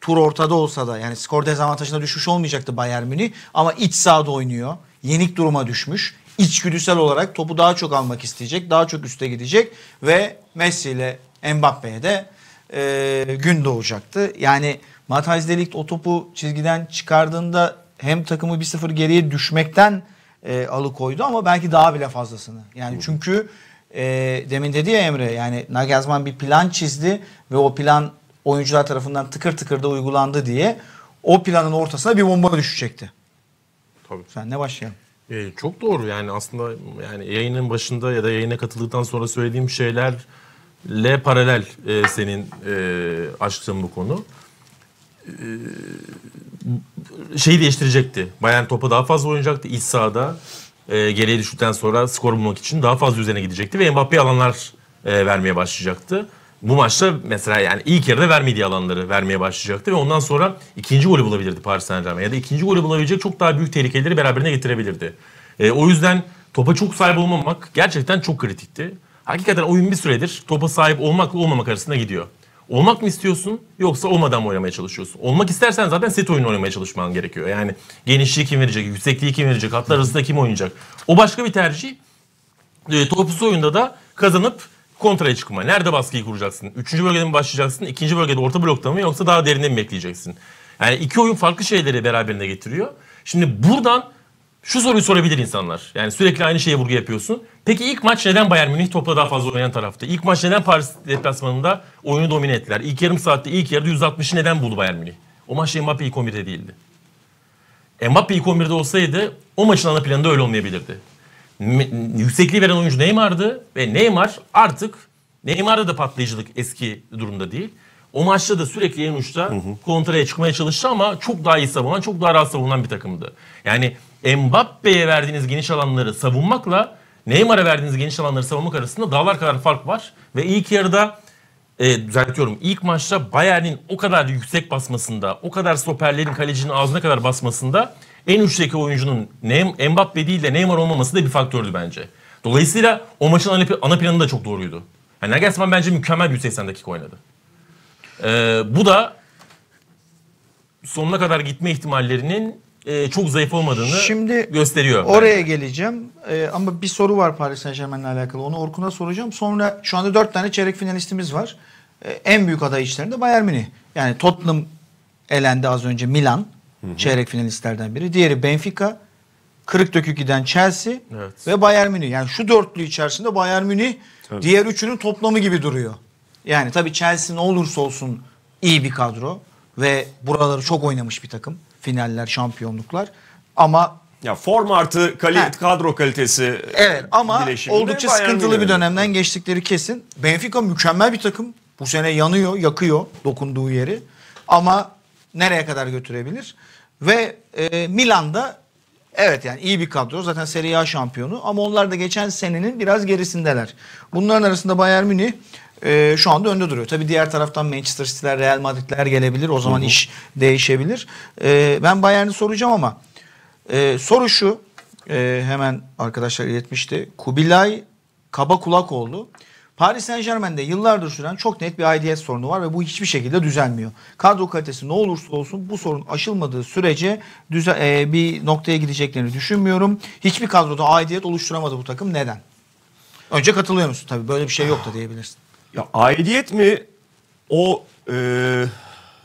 tur ortada olsa da yani skor dezavantajına düşmüş olmayacaktı Bayern Münih ama iç sahada oynuyor. Yenik duruma düşmüş içgüdüsel olarak topu daha çok almak isteyecek. Daha çok üste gidecek ve Messi ile Mbappe'ye de e, gün doğacaktı. Yani Matthijs Delikt o topu çizgiden çıkardığında hem takımı 1-0 geriye düşmekten e, alıkoydu ama belki daha bile fazlasını. Yani çünkü e, demin dedi ya Emre yani Nagelsmann bir plan çizdi ve o plan oyuncular tarafından tıkır tıkır da uygulandı diye o planın ortasına bir bomba düşecekti. Tabii. Sen ne başlayalım. E, çok doğru yani aslında yani yayının başında ya da yayına katıldıktan sonra söylediğim şeylerle paralel e, senin e, açtığın bu konu. E, şeyi değiştirecekti. Bayern topa daha fazla oynayacaktı iç sahada. E, geriye düştükten sonra skor bulmak için daha fazla üzerine gidecekti ve Mbappé'ye alanlar e, vermeye başlayacaktı bu maçta mesela yani ilk yarıda vermedi alanları vermeye başlayacaktı ve ondan sonra ikinci golü bulabilirdi Paris Saint Germain ya da ikinci golü bulabilecek çok daha büyük tehlikeleri beraberine getirebilirdi. E, o yüzden topa çok sahip olmamak gerçekten çok kritikti. Hakikaten oyun bir süredir topa sahip olmakla olmamak arasında gidiyor. Olmak mı istiyorsun yoksa olmadan mı oynamaya çalışıyorsun? Olmak istersen zaten set oyunu oynamaya çalışman gerekiyor. Yani genişliği kim verecek, yüksekliği kim verecek, hatlar arasında kim oynayacak? O başka bir tercih. E, topsuz oyunda da kazanıp kontraya çıkma. Nerede baskıyı kuracaksın? Üçüncü bölgede mi başlayacaksın? İkinci bölgede orta blokta mı yoksa daha derinde mi bekleyeceksin? Yani iki oyun farklı şeyleri beraberinde getiriyor. Şimdi buradan şu soruyu sorabilir insanlar. Yani sürekli aynı şeye vurgu yapıyorsun. Peki ilk maç neden Bayern Münih topla daha fazla oynayan tarafta? İlk maç neden Paris deplasmanında oyunu domine ettiler? İlk yarım saatte ilk yarıda 160'ı neden buldu Bayern Münih? O maçta Mbappe ilk 11'de değildi. Mbappe ilk 11'de olsaydı o maçın ana planında öyle olmayabilirdi yüksekliği veren oyuncu Neymar'dı ve Neymar artık Neymar'da da patlayıcılık eski durumda değil. O maçta da sürekli en uçta hı hı. kontraya çıkmaya çalıştı ama çok daha iyi savunan, çok daha rahat savunan bir takımdı. Yani Mbappe'ye verdiğiniz geniş alanları savunmakla Neymar'a verdiğiniz geniş alanları savunmak arasında dağlar kadar fark var. Ve ilk yarıda e, düzeltiyorum. İlk maçta Bayern'in o kadar yüksek basmasında, o kadar stoperlerin kalecinin ağzına kadar basmasında en üstteki oyuncunun Mbappe değil de Neymar olmaması da bir faktördü bence. Dolayısıyla o maçın ana, planı da çok doğruydu. Yani Nagelsmann bence mükemmel bir 180 dakika oynadı. Ee, bu da sonuna kadar gitme ihtimallerinin e, çok zayıf olmadığını Şimdi gösteriyor. Oraya bence. geleceğim e, ama bir soru var Paris Saint Germain'le alakalı. Onu Orkun'a soracağım. Sonra şu anda dört tane çeyrek finalistimiz var. E, en büyük aday içlerinde Bayern Münih. Yani Tottenham elendi az önce Milan. Hı-hı. Çeyrek finalistlerden biri. Diğeri Benfica. Kırık dökük giden Chelsea evet. ve Bayern Münih. Yani şu dörtlü içerisinde Bayern Münih tabii. diğer üçünün toplamı gibi duruyor. Yani tabii Chelsea ne olursa olsun iyi bir kadro ve buraları çok oynamış bir takım. Finaller, şampiyonluklar. Ama ya form artı kali ha. kadro kalitesi. Evet ama oldukça sıkıntılı bir dönemden yani. geçtikleri kesin. Benfica mükemmel bir takım. Bu sene yanıyor, yakıyor dokunduğu yeri. Ama nereye kadar götürebilir? Ve e, Milan'da evet yani iyi bir kadro. Zaten Serie A şampiyonu ama onlar da geçen senenin biraz gerisindeler. Bunların arasında Bayern Münih e, şu anda önde duruyor. Tabii diğer taraftan Manchester City'ler, Real Madrid'ler gelebilir. O zaman hı hı. iş değişebilir. E, ben Bayern'i soracağım ama e, soru şu. E, hemen arkadaşlar iletmişti. Kubilay Kabakulakoğlu. Paris Saint Germain'de yıllardır süren çok net bir aidiyet sorunu var ve bu hiçbir şekilde düzelmiyor. Kadro kalitesi ne olursa olsun bu sorun aşılmadığı sürece düze e, bir noktaya gideceklerini düşünmüyorum. Hiçbir kadroda aidiyet oluşturamadı bu takım. Neden? Önce katılıyor musun tabii böyle bir şey yok da ah. diyebilirsin. Ya aidiyet mi o e,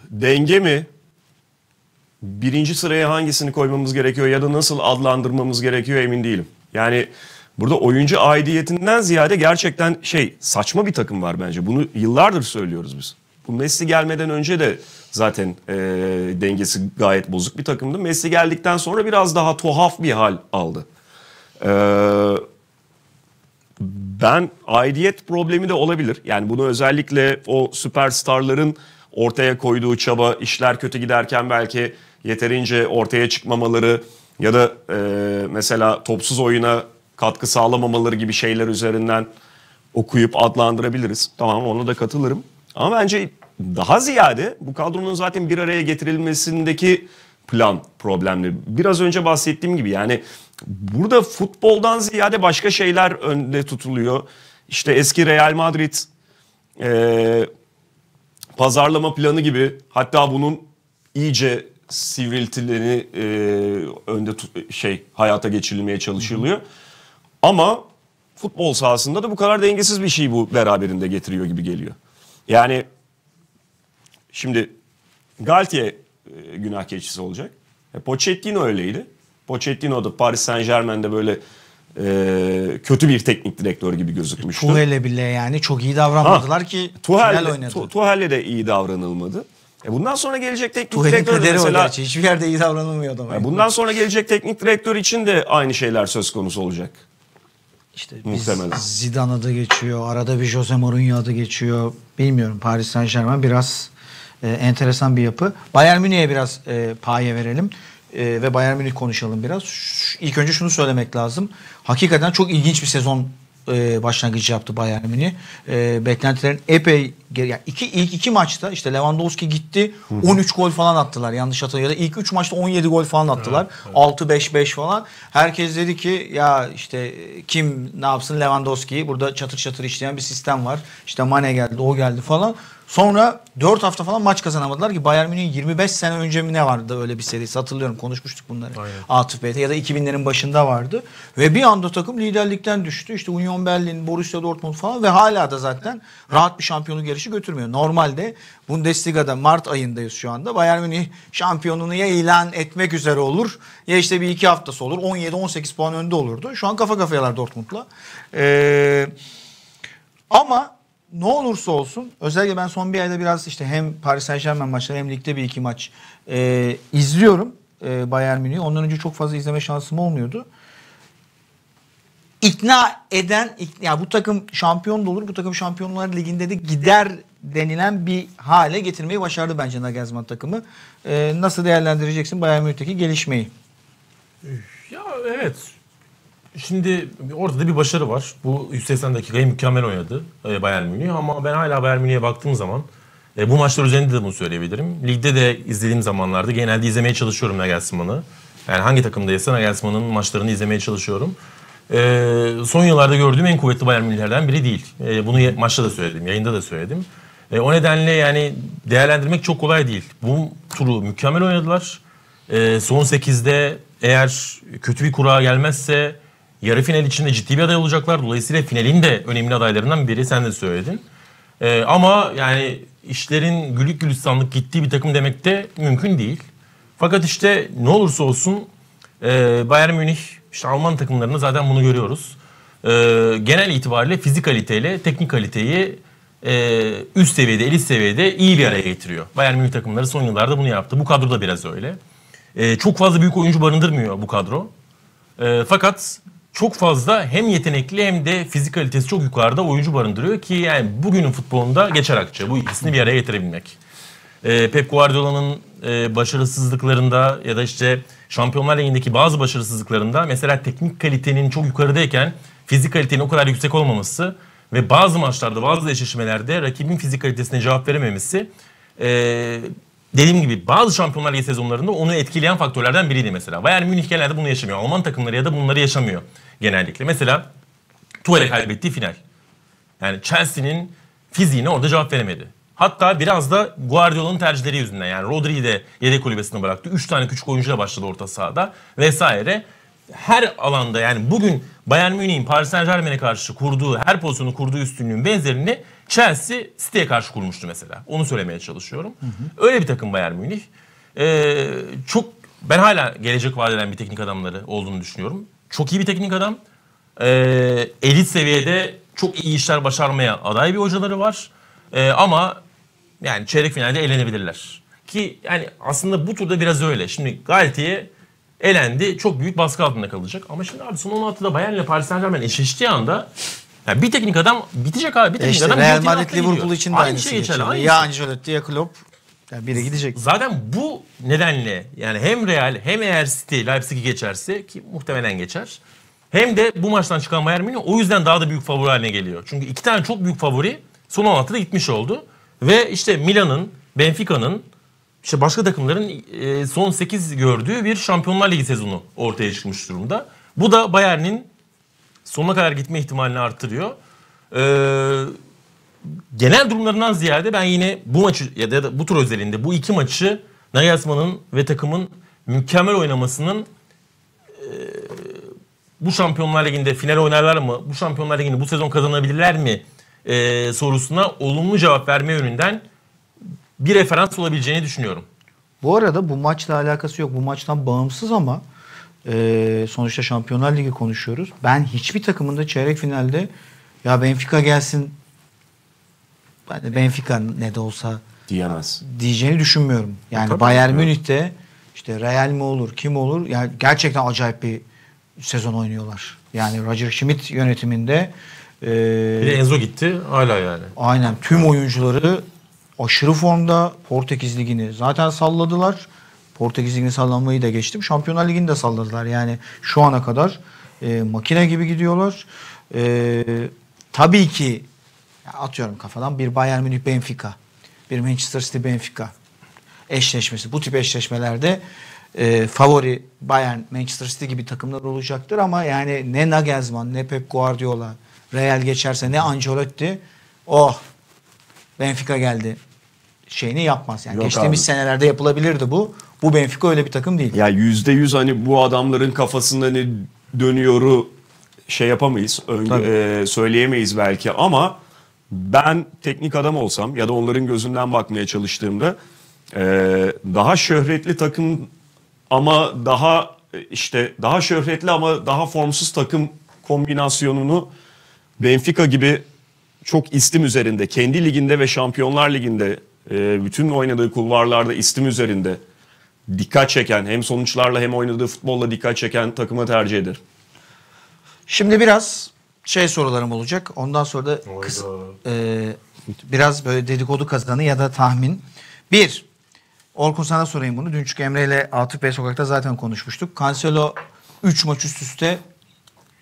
denge mi birinci sıraya hangisini koymamız gerekiyor ya da nasıl adlandırmamız gerekiyor emin değilim. Yani Burada oyuncu aidiyetinden ziyade gerçekten şey saçma bir takım var bence. Bunu yıllardır söylüyoruz biz. Bu Messi gelmeden önce de zaten e, dengesi gayet bozuk bir takımdı. Messi geldikten sonra biraz daha tuhaf bir hal aldı. E, ben aidiyet problemi de olabilir. Yani bunu özellikle o süperstarların ortaya koyduğu çaba, işler kötü giderken belki yeterince ortaya çıkmamaları ya da e, mesela topsuz oyuna katkı sağlamamaları gibi şeyler üzerinden okuyup adlandırabiliriz. Tamam ona da katılırım. Ama bence daha ziyade bu kadronun zaten bir araya getirilmesindeki plan problemli Biraz önce bahsettiğim gibi yani burada futboldan ziyade başka şeyler önde tutuluyor. İşte eski Real Madrid e, pazarlama planı gibi hatta bunun iyice sivriltileni e, önde tut, şey hayata geçirilmeye çalışılıyor. Hı hı. Ama futbol sahasında da bu kadar dengesiz bir şey bu beraberinde getiriyor gibi geliyor. Yani şimdi Galtier e, günah keçisi olacak. E, Pochettino öyleydi. Pochettino da Paris Saint Germain'de böyle e, kötü bir teknik direktör gibi gözükmüştü. Tuhel'e bile yani çok iyi davranmadılar ha, ki Tuhel'le oynadı. Tuhel'le de iyi davranılmadı. E bundan sonra gelecek teknik Tuhel'in direktör kaderi mesela, gerçi. Hiçbir yerde iyi davranılmıyor adam. E bundan sonra gelecek teknik direktör için de aynı şeyler söz konusu olacak. İşte Muhtemelen. Zidane adı geçiyor. Arada bir Jose Mourinho adı geçiyor. Bilmiyorum Paris Saint Germain biraz e, enteresan bir yapı. Bayern Münih'e biraz e, paye verelim. E, ve Bayern Münih konuşalım biraz. Şu, ilk önce şunu söylemek lazım. Hakikaten çok ilginç bir sezon e, başlangıcı yaptı Bayern Münih. E, beklentilerin epey geri yani iki ilk iki maçta işte Lewandowski gitti. Hı hı. 13 gol falan attılar. Yanlış hatırlamıyorum. Ya da ilk 3 maçta 17 gol falan attılar. Evet, evet. 6-5-5 falan. Herkes dedi ki ya işte kim ne yapsın Lewandowski'yi burada çatır çatır işleyen bir sistem var. İşte Mane geldi, o geldi falan. Sonra 4 hafta falan maç kazanamadılar ki Bayern Münih'in 25 sene önce mi ne vardı öyle bir serisi hatırlıyorum konuşmuştuk bunları. Aynen. Atıf Bey'de ya da 2000'lerin başında vardı. Ve bir anda takım liderlikten düştü. İşte Union Berlin, Borussia Dortmund falan ve hala da zaten rahat bir şampiyonluk yarışı götürmüyor. Normalde Bundesliga'da Mart ayındayız şu anda. Bayern Münih şampiyonunu ya ilan etmek üzere olur ya işte bir iki haftası olur. 17-18 puan önde olurdu. Şu an kafa kafayalar Dortmund'la. Ee, ama ne olursa olsun özellikle ben son bir ayda biraz işte hem Paris Saint Germain maçları hem ligde bir iki maç e, izliyorum e, Bayern Münih'i. Ondan önce çok fazla izleme şansım olmuyordu. İkna eden, ikna, yani bu takım şampiyon da olur, bu takım şampiyonlar liginde de gider denilen bir hale getirmeyi başardı bence Nagelsmann takımı. E, nasıl değerlendireceksin Bayern Münih'teki gelişmeyi? Ya evet Şimdi ortada bir başarı var. Bu 180 dakikayı mükemmel oynadı e, Bayern Münih ama ben hala Bayern Münih'e baktığım zaman e, bu maçlar üzerinde de bunu söyleyebilirim. Ligde de izlediğim zamanlarda genelde izlemeye çalışıyorum Nagelsmann'ı. Yani hangi takımdaysa Nagelsmann'ın maçlarını izlemeye çalışıyorum. E, son yıllarda gördüğüm en kuvvetli Bayern Münihlerden biri değil. E, bunu maçta da söyledim, yayında da söyledim. E, o nedenle yani değerlendirmek çok kolay değil. Bu turu mükemmel oynadılar. E, son 8'de eğer kötü bir kura gelmezse yarı final içinde ciddi bir aday olacaklar. Dolayısıyla finalin de önemli adaylarından biri sen de söyledin. E, ama yani işlerin gülük gülistanlık gittiği bir takım demek de mümkün değil. Fakat işte ne olursa olsun e, Bayern Münih işte Alman takımlarında zaten bunu görüyoruz. E, genel itibariyle fizik kaliteyle teknik kaliteyi e, üst seviyede, elit seviyede iyi bir araya getiriyor. Bayern Münih takımları son yıllarda bunu yaptı. Bu kadro da biraz öyle. E, çok fazla büyük oyuncu barındırmıyor bu kadro. E, fakat çok fazla hem yetenekli hem de fizikalitesi çok yukarıda oyuncu barındırıyor ki yani bugünün futbolunda geçer akça bu ikisini bir araya getirebilmek. E, Pep Guardiola'nın e, başarısızlıklarında ya da işte Şampiyonlar Ligi'ndeki bazı başarısızlıklarında mesela teknik kalitenin çok yukarıdayken fizik kalitenin o kadar yüksek olmaması ve bazı maçlarda bazı eşleşmelerde rakibin fizik kalitesine cevap verememesi e, dediğim gibi bazı Şampiyonlar Ligi sezonlarında onu etkileyen faktörlerden biriydi mesela. Bayern Münih genelde bunu yaşamıyor. Alman takımları ya da bunları yaşamıyor genellikle. Mesela Tuval'e kaybettiği final. Yani Chelsea'nin fiziğine orada cevap veremedi. Hatta biraz da Guardiola'nın tercihleri yüzünden yani Rodri'yi de yedek kulübesine bıraktı. 3 tane küçük oyuncuyla başladı orta sahada vesaire. Her alanda yani bugün Bayern Münih'in Paris Saint Germain'e karşı kurduğu her pozisyonu kurduğu üstünlüğün benzerini Chelsea City'ye karşı kurmuştu mesela. Onu söylemeye çalışıyorum. Hı hı. Öyle bir takım Bayern Münih. Ee, çok ben hala gelecek vaat eden bir teknik adamları olduğunu düşünüyorum. Çok iyi bir teknik adam. Ee, elit seviyede çok iyi işler başarmaya aday bir hocaları var. Ee, ama yani çeyrek finalde elenebilirler. Ki yani aslında bu turda biraz öyle. Şimdi Galti'ye elendi. Çok büyük baskı altında kalacak. Ama şimdi abi son 16'da Bayern'le Paris Saint Germain eşleştiği anda yani bir teknik adam bitecek abi. Bir e teknik e adam Real Madrid Liverpool için de aynı şey geçerli. Aynısı. Ya Ancelotti ya Klopp. Yani biri gidecek. Zaten bu nedenle yani hem Real hem eğer City Leipzig'i geçerse ki muhtemelen geçer. Hem de bu maçtan çıkan Bayern Münih o yüzden daha da büyük favori haline geliyor. Çünkü iki tane çok büyük favori son 16'da gitmiş oldu. Ve işte Milan'ın, Benfica'nın, işte başka takımların e, son 8 gördüğü bir Şampiyonlar Ligi sezonu ortaya çıkmış durumda. Bu da Bayern'in sonuna kadar gitme ihtimalini artırıyor. Ee, genel durumlarından ziyade ben yine bu maçı ya da bu tur özelinde bu iki maçı Nagelsmann'ın ve takımın mükemmel oynamasının e, bu Şampiyonlar Ligi'nde final oynarlar mı? Bu Şampiyonlar Ligi'ni bu sezon kazanabilirler mi? E, sorusuna olumlu cevap verme yönünden bir referans olabileceğini düşünüyorum. Bu arada bu maçla alakası yok. Bu maçtan bağımsız ama ee, sonuçta Şampiyonlar Ligi konuşuyoruz. Ben hiçbir takımında çeyrek finalde ya Benfica gelsin ben de Benfica ne de olsa diyemez. Diyeceğini düşünmüyorum. Yani e, Tabii, Bayern Münih'te işte Real mi olur, kim olur? Yani gerçekten acayip bir sezon oynuyorlar. Yani Roger Schmidt yönetiminde e, Enzo gitti hala yani. Aynen tüm oyuncuları aşırı formda Portekiz ligini zaten salladılar. Portekiz Ligi'ni sallanmayı da geçtim. Şampiyonlar Ligi'ni de salladılar. Yani şu ana kadar e, makine gibi gidiyorlar. E, tabii ki atıyorum kafadan bir Bayern Münih Benfica, bir Manchester City Benfica eşleşmesi. Bu tip eşleşmelerde e, favori Bayern, Manchester City gibi takımlar olacaktır ama yani ne Nagelsmann ne Pep Guardiola Real geçerse ne Ancelotti oh Benfica geldi şeyini yapmaz. Yani Yok geçtiğimiz abi. senelerde yapılabilirdi bu. Bu Benfica öyle bir takım değil. Ya yüzde yüz hani bu adamların kafasında hani dönüyoru şey yapamayız, ön, e, söyleyemeyiz belki ama ben teknik adam olsam ya da onların gözünden bakmaya çalıştığımda e, daha şöhretli takım ama daha e, işte daha şöhretli ama daha formsuz takım kombinasyonunu Benfica gibi çok istim üzerinde, kendi liginde ve Şampiyonlar Ligi'nde e, bütün oynadığı kulvarlarda istim üzerinde dikkat çeken hem sonuçlarla hem oynadığı futbolla dikkat çeken takıma tercih eder. Şimdi biraz şey sorularım olacak. Ondan sonra da kıs, e, biraz böyle dedikodu kazanı ya da tahmin. Bir, Orkun sana sorayım bunu. Dün çünkü Emre ile Atıf Bey sokakta zaten konuşmuştuk. Cancelo 3 maç üst üste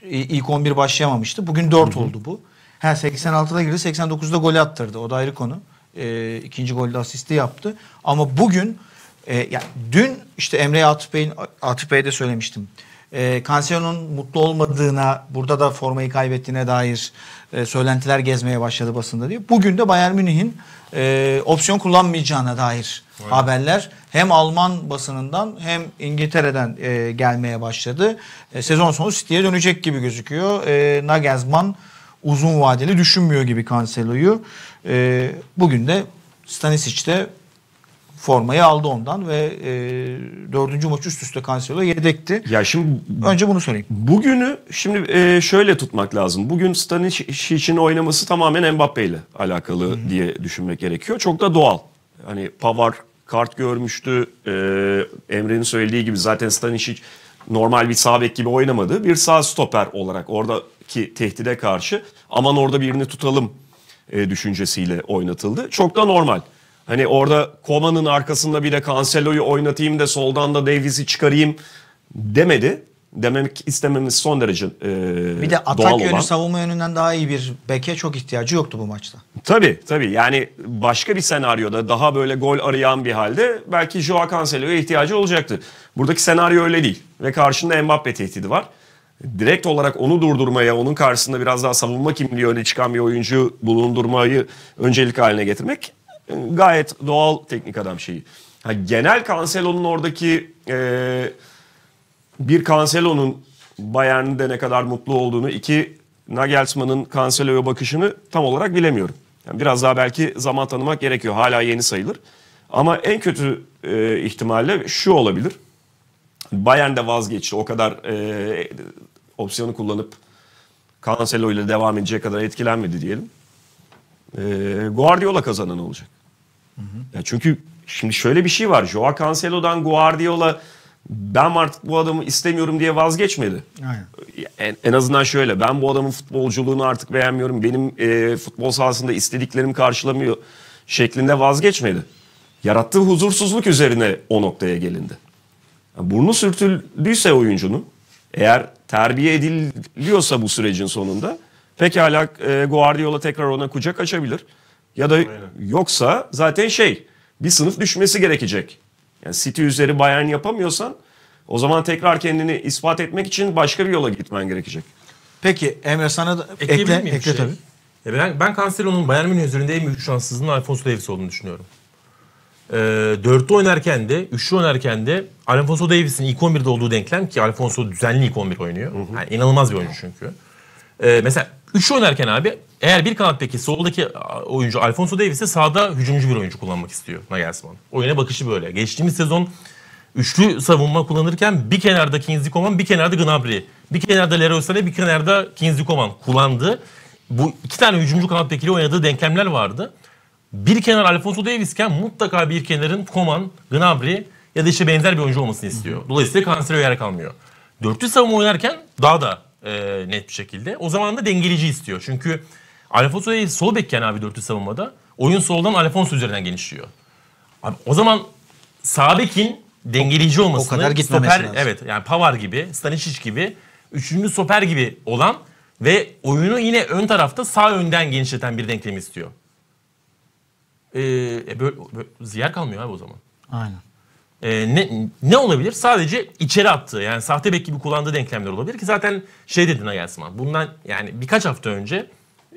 ilk 11 başlayamamıştı. Bugün 4 Hı-hı. oldu bu. Ha 86'da girdi 89'da gol attırdı. O da ayrı konu. E, ikinci golde asisti yaptı. Ama bugün e, ee, yani dün işte Emre Atıf Bey'in Atıf Bey'de söylemiştim. E, ee, Cancelo'nun mutlu olmadığına, burada da formayı kaybettiğine dair e, söylentiler gezmeye başladı basında diyor. Bugün de Bayern Münih'in e, opsiyon kullanmayacağına dair Aynen. haberler hem Alman basınından hem İngiltere'den e, gelmeye başladı. E, sezon sonu City'ye dönecek gibi gözüküyor. E, Nagelsmann uzun vadeli düşünmüyor gibi Kanseloyu. E, bugün de Stanisic de formayı aldı ondan ve e, dördüncü maç üst üste Cancelo yedekti. Ya şimdi önce bunu sorayım. Bugünü şimdi e, şöyle tutmak lazım. Bugün Stanisic'in oynaması tamamen Mbappe ile alakalı hmm. diye düşünmek gerekiyor. Çok da doğal. Hani Pavar kart görmüştü. E, Emre'nin söylediği gibi zaten Stanisic normal bir sağ bek gibi oynamadı. Bir sağ stoper olarak oradaki tehdide karşı aman orada birini tutalım e, düşüncesiyle oynatıldı. Çok da normal. Hani orada Koma'nın arkasında bir de Cancelo'yu oynatayım da soldan da Davies'i çıkarayım demedi. Dememek istememiz son derece e, Bir de atak yönü olan. savunma yönünden daha iyi bir beke çok ihtiyacı yoktu bu maçta. Tabii tabii yani başka bir senaryoda daha böyle gol arayan bir halde belki Joao Cancelo'ya ihtiyacı olacaktı. Buradaki senaryo öyle değil ve karşında Mbappe tehdidi var direkt olarak onu durdurmaya, onun karşısında biraz daha savunma kimliği öne çıkan bir oyuncu bulundurmayı öncelik haline getirmek gayet doğal teknik adam şeyi. Ha, genel Cancelo'nun oradaki e, bir Cancelo'nun Bayern'de ne kadar mutlu olduğunu, iki Nagelsmann'ın Cancelo'ya bakışını tam olarak bilemiyorum. Yani biraz daha belki zaman tanımak gerekiyor. Hala yeni sayılır. Ama en kötü e, ihtimalle şu olabilir. Bayern de vazgeçti. O kadar e, opsiyonu kullanıp Cancelo ile devam edecek kadar etkilenmedi diyelim. E, Guardiola kazanan olacak. Hı hı. Ya çünkü şimdi şöyle bir şey var. Joao Cancelo'dan Guardiola ben artık bu adamı istemiyorum diye vazgeçmedi. Aynen. En, en azından şöyle ben bu adamın futbolculuğunu artık beğenmiyorum. Benim e, futbol sahasında istediklerim karşılamıyor şeklinde vazgeçmedi. Yarattığı huzursuzluk üzerine o noktaya gelindi. Burnu sürtüldüyse oyuncunun eğer terbiye ediliyorsa bu sürecin sonunda pekala e, Guardiola tekrar ona kucak açabilir. Ya da Aynen. yoksa zaten şey bir sınıf düşmesi gerekecek. Yani City üzeri Bayern yapamıyorsan o zaman tekrar kendini ispat etmek için başka bir yola gitmen gerekecek. Peki Emre sana da ekle, miyim ekle şey? tabii. Ya e, ben, ben Cancelo'nun Bayern Münih üzerinde en büyük şanssızlığının Alfonso Davis olduğunu düşünüyorum. E, ee, 4'te oynarken de, 3'lü oynarken de Alfonso Davis'in ilk 11'de olduğu denklem ki Alfonso düzenli ilk 11 oynuyor. Hı hı. Yani inanılmaz bir oyuncu çünkü. ee, mesela 3 oynarken abi eğer bir kanattaki soldaki oyuncu Alfonso Davis ise sağda hücumcu bir oyuncu kullanmak istiyor Nagelsmann. Oyuna bakışı böyle. Geçtiğimiz sezon üçlü savunma kullanırken bir kenarda Kingsley Coman, bir kenarda Gnabry, bir kenarda Leroy Sané, bir kenarda Kingsley Coman kullandı. Bu iki tane hücumcu kanat bekiyle oynadığı denklemler vardı. Bir kenar Alfonso Davis'ken mutlaka bir kenarın Coman, Gnabry ya da işte benzer bir oyuncu olmasını istiyor. Dolayısıyla kansere yer kalmıyor. Dörtlü savunma oynarken daha da e, net bir şekilde. O zaman da dengeleyici istiyor. Çünkü Alfonso değil sol bekken abi dörtlü savunmada. Oyun soldan Alfonso üzerinden genişliyor. Abi o zaman sağ bekin dengeleyici olmasını... O kadar gitmemesi stoper, lazım. Evet yani Pavar gibi, Stanisic gibi, üçüncü stoper gibi olan ve oyunu yine ön tarafta sağ önden genişleten bir denklem istiyor. Ee, e, böyle, böyle, yer kalmıyor abi o zaman. Aynen. Ee, ne, ne olabilir? Sadece içeri attığı yani sahte bek gibi kullandığı denklemler olabilir ki zaten şey dedin Ayasman bundan yani birkaç hafta önce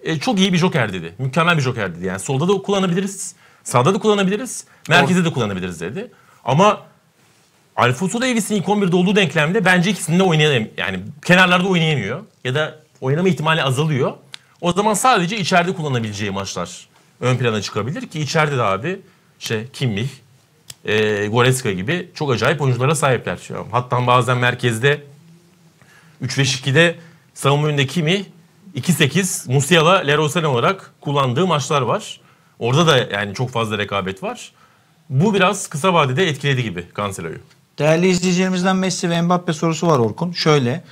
e, çok iyi bir joker dedi. Mükemmel bir joker dedi. Yani solda da kullanabiliriz, sağda da kullanabiliriz, merkezde de kullanabiliriz dedi. Ama Alfonso Davis'in ilk 11'de olduğu denklemde bence ikisinde oynayamıyor. Yani kenarlarda oynayamıyor ya da oynama ihtimali azalıyor. O zaman sadece içeride kullanabileceği maçlar ön plana çıkabilir ki içeride de abi şey Kimmich, e, Goretzka gibi çok acayip oyunculara sahipler. Hatta bazen merkezde 3-5-2'de savunma önünde Kimi, 2-8 Musiala, Lerosen olarak kullandığı maçlar var. Orada da yani çok fazla rekabet var. Bu biraz kısa vadede etkiledi gibi Cancelo'yu. Değerli izleyicilerimizden Messi ve Mbappe sorusu var Orkun. Şöyle,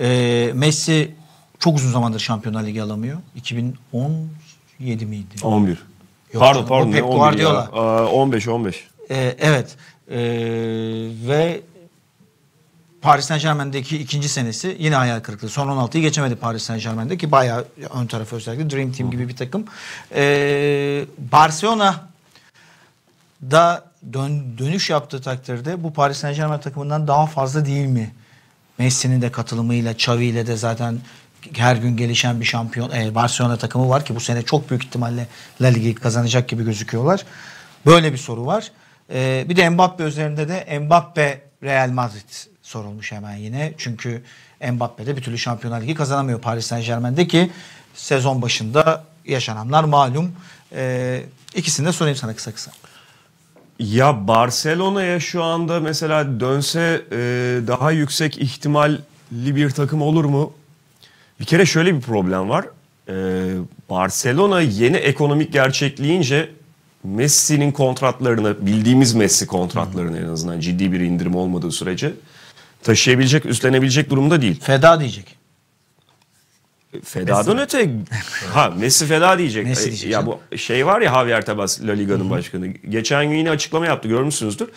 e, Messi çok uzun zamandır Şampiyonlar Ligi alamıyor. 2017 miydi? 11. Yok, pardon pardon. Pep Guardiola. 15-15. E, evet. E, ve Paris Saint Germain'deki ikinci senesi yine hayal kırıklığı. Son 16'yı geçemedi Paris Saint Germain'de ki bayağı ön tarafı özellikle Dream Team gibi bir takım. Ee, Barcelona da dön, dönüş yaptığı takdirde bu Paris Saint Germain takımından daha fazla değil mi? Messi'nin de katılımıyla, Xavi ile de zaten her gün gelişen bir şampiyon e, Barcelona takımı var ki bu sene çok büyük ihtimalle La Liga'yı kazanacak gibi gözüküyorlar. Böyle bir soru var. E, bir de Mbappe üzerinde de Mbappe Real Madrid sorulmuş hemen yine. Çünkü Mbappe de bir türlü Şampiyonlar Ligi kazanamıyor Paris Saint Germain'de ki sezon başında yaşananlar malum. E, ikisini de sorayım sana kısa kısa. Ya Barcelona'ya şu anda mesela dönse e, daha yüksek ihtimalli bir takım olur mu? Bir kere şöyle bir problem var. E, Barcelona yeni ekonomik gerçekleyince Messi'nin kontratlarını, bildiğimiz Messi kontratlarını en azından ciddi bir indirim olmadığı sürece taşıyabilecek, üstlenebilecek durumda değil. Feda diyecek. Fedadan Messi. öte ha Messi feda diyecek. Messi diyecek ya canım. bu şey var ya Javier Tebas La Liga'nın başkanı. Geçen gün yine açıklama yaptı görmüşsünüzdür.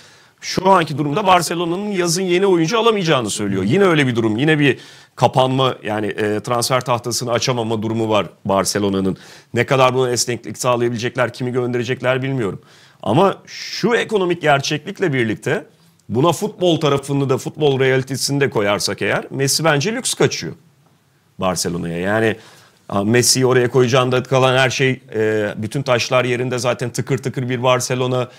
Şu anki durumda Barcelona'nın yazın yeni oyuncu alamayacağını söylüyor. Yine öyle bir durum. Yine bir kapanma yani e, transfer tahtasını açamama durumu var Barcelona'nın. Ne kadar buna esneklik sağlayabilecekler, kimi gönderecekler bilmiyorum. Ama şu ekonomik gerçeklikle birlikte Buna futbol tarafını da futbol realitesinde koyarsak eğer Messi bence lüks kaçıyor Barcelona'ya. Yani Messi'yi oraya koyacağında kalan her şey e, bütün taşlar yerinde zaten tıkır tıkır bir Barcelona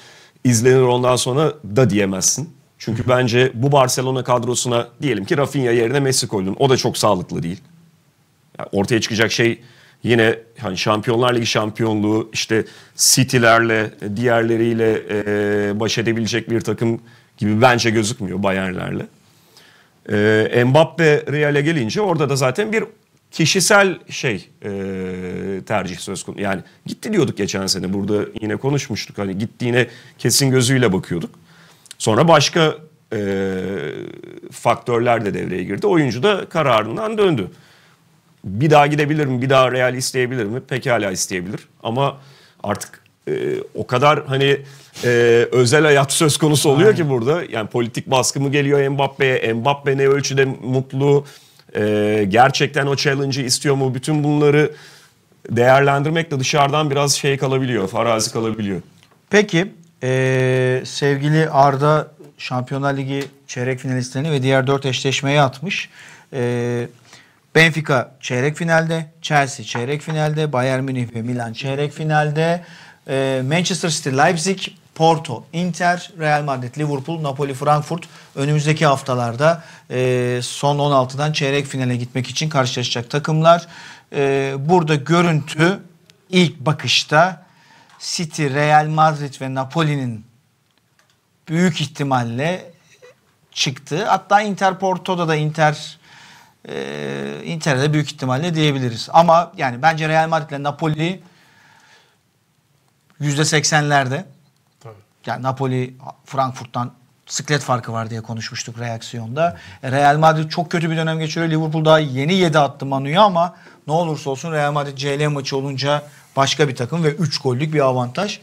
izlenir ondan sonra da diyemezsin. Çünkü bence bu Barcelona kadrosuna diyelim ki Rafinha yerine Messi koydun. O da çok sağlıklı değil. Yani ortaya çıkacak şey yine hani Şampiyonlar Ligi şampiyonluğu işte City'lerle diğerleriyle e, baş edebilecek bir takım gibi bence gözükmüyor Bayernlerle. E, Mbappe Real'e gelince orada da zaten bir kişisel şey e, tercih söz konusu. Yani gitti diyorduk geçen sene burada yine konuşmuştuk. Hani gittiğine kesin gözüyle bakıyorduk. Sonra başka e, faktörler de devreye girdi. Oyuncu da kararından döndü. Bir daha gidebilir mi? Bir daha Real isteyebilir mi? Pekala isteyebilir. Ama artık ee, o kadar hani e, özel hayat söz konusu oluyor Aynen. ki burada. Yani politik baskı mı geliyor Mbappe'ye? Mbappe ne ölçüde mutlu? E, gerçekten o challenge'ı istiyor mu? Bütün bunları değerlendirmek de dışarıdan biraz şey kalabiliyor, farazi kalabiliyor. Peki e, sevgili Arda Şampiyonlar Ligi çeyrek finalistlerini ve diğer dört eşleşmeyi atmış. E, Benfica çeyrek finalde, Chelsea çeyrek finalde, Bayern Münih ve Milan çeyrek finalde. Ee, Manchester City, Leipzig, Porto, Inter, Real Madrid, Liverpool, Napoli, Frankfurt önümüzdeki haftalarda e, son 16'dan çeyrek finale gitmek için karşılaşacak takımlar. Ee, burada görüntü ilk bakışta City, Real Madrid ve Napoli'nin büyük ihtimalle çıktı. Hatta Inter Porto'da da Inter e, Inter'de büyük ihtimalle diyebiliriz. Ama yani bence Real Madrid ile Napoli %80'lerde. Tabii. Yani Napoli Frankfurt'tan sıklet farkı var diye konuşmuştuk reaksiyonda. E, Real Madrid çok kötü bir dönem geçiriyor. Liverpool daha yeni 7 attı Manu'ya ama ne olursa olsun Real Madrid CL maçı olunca başka bir takım ve 3 gollük bir avantaj.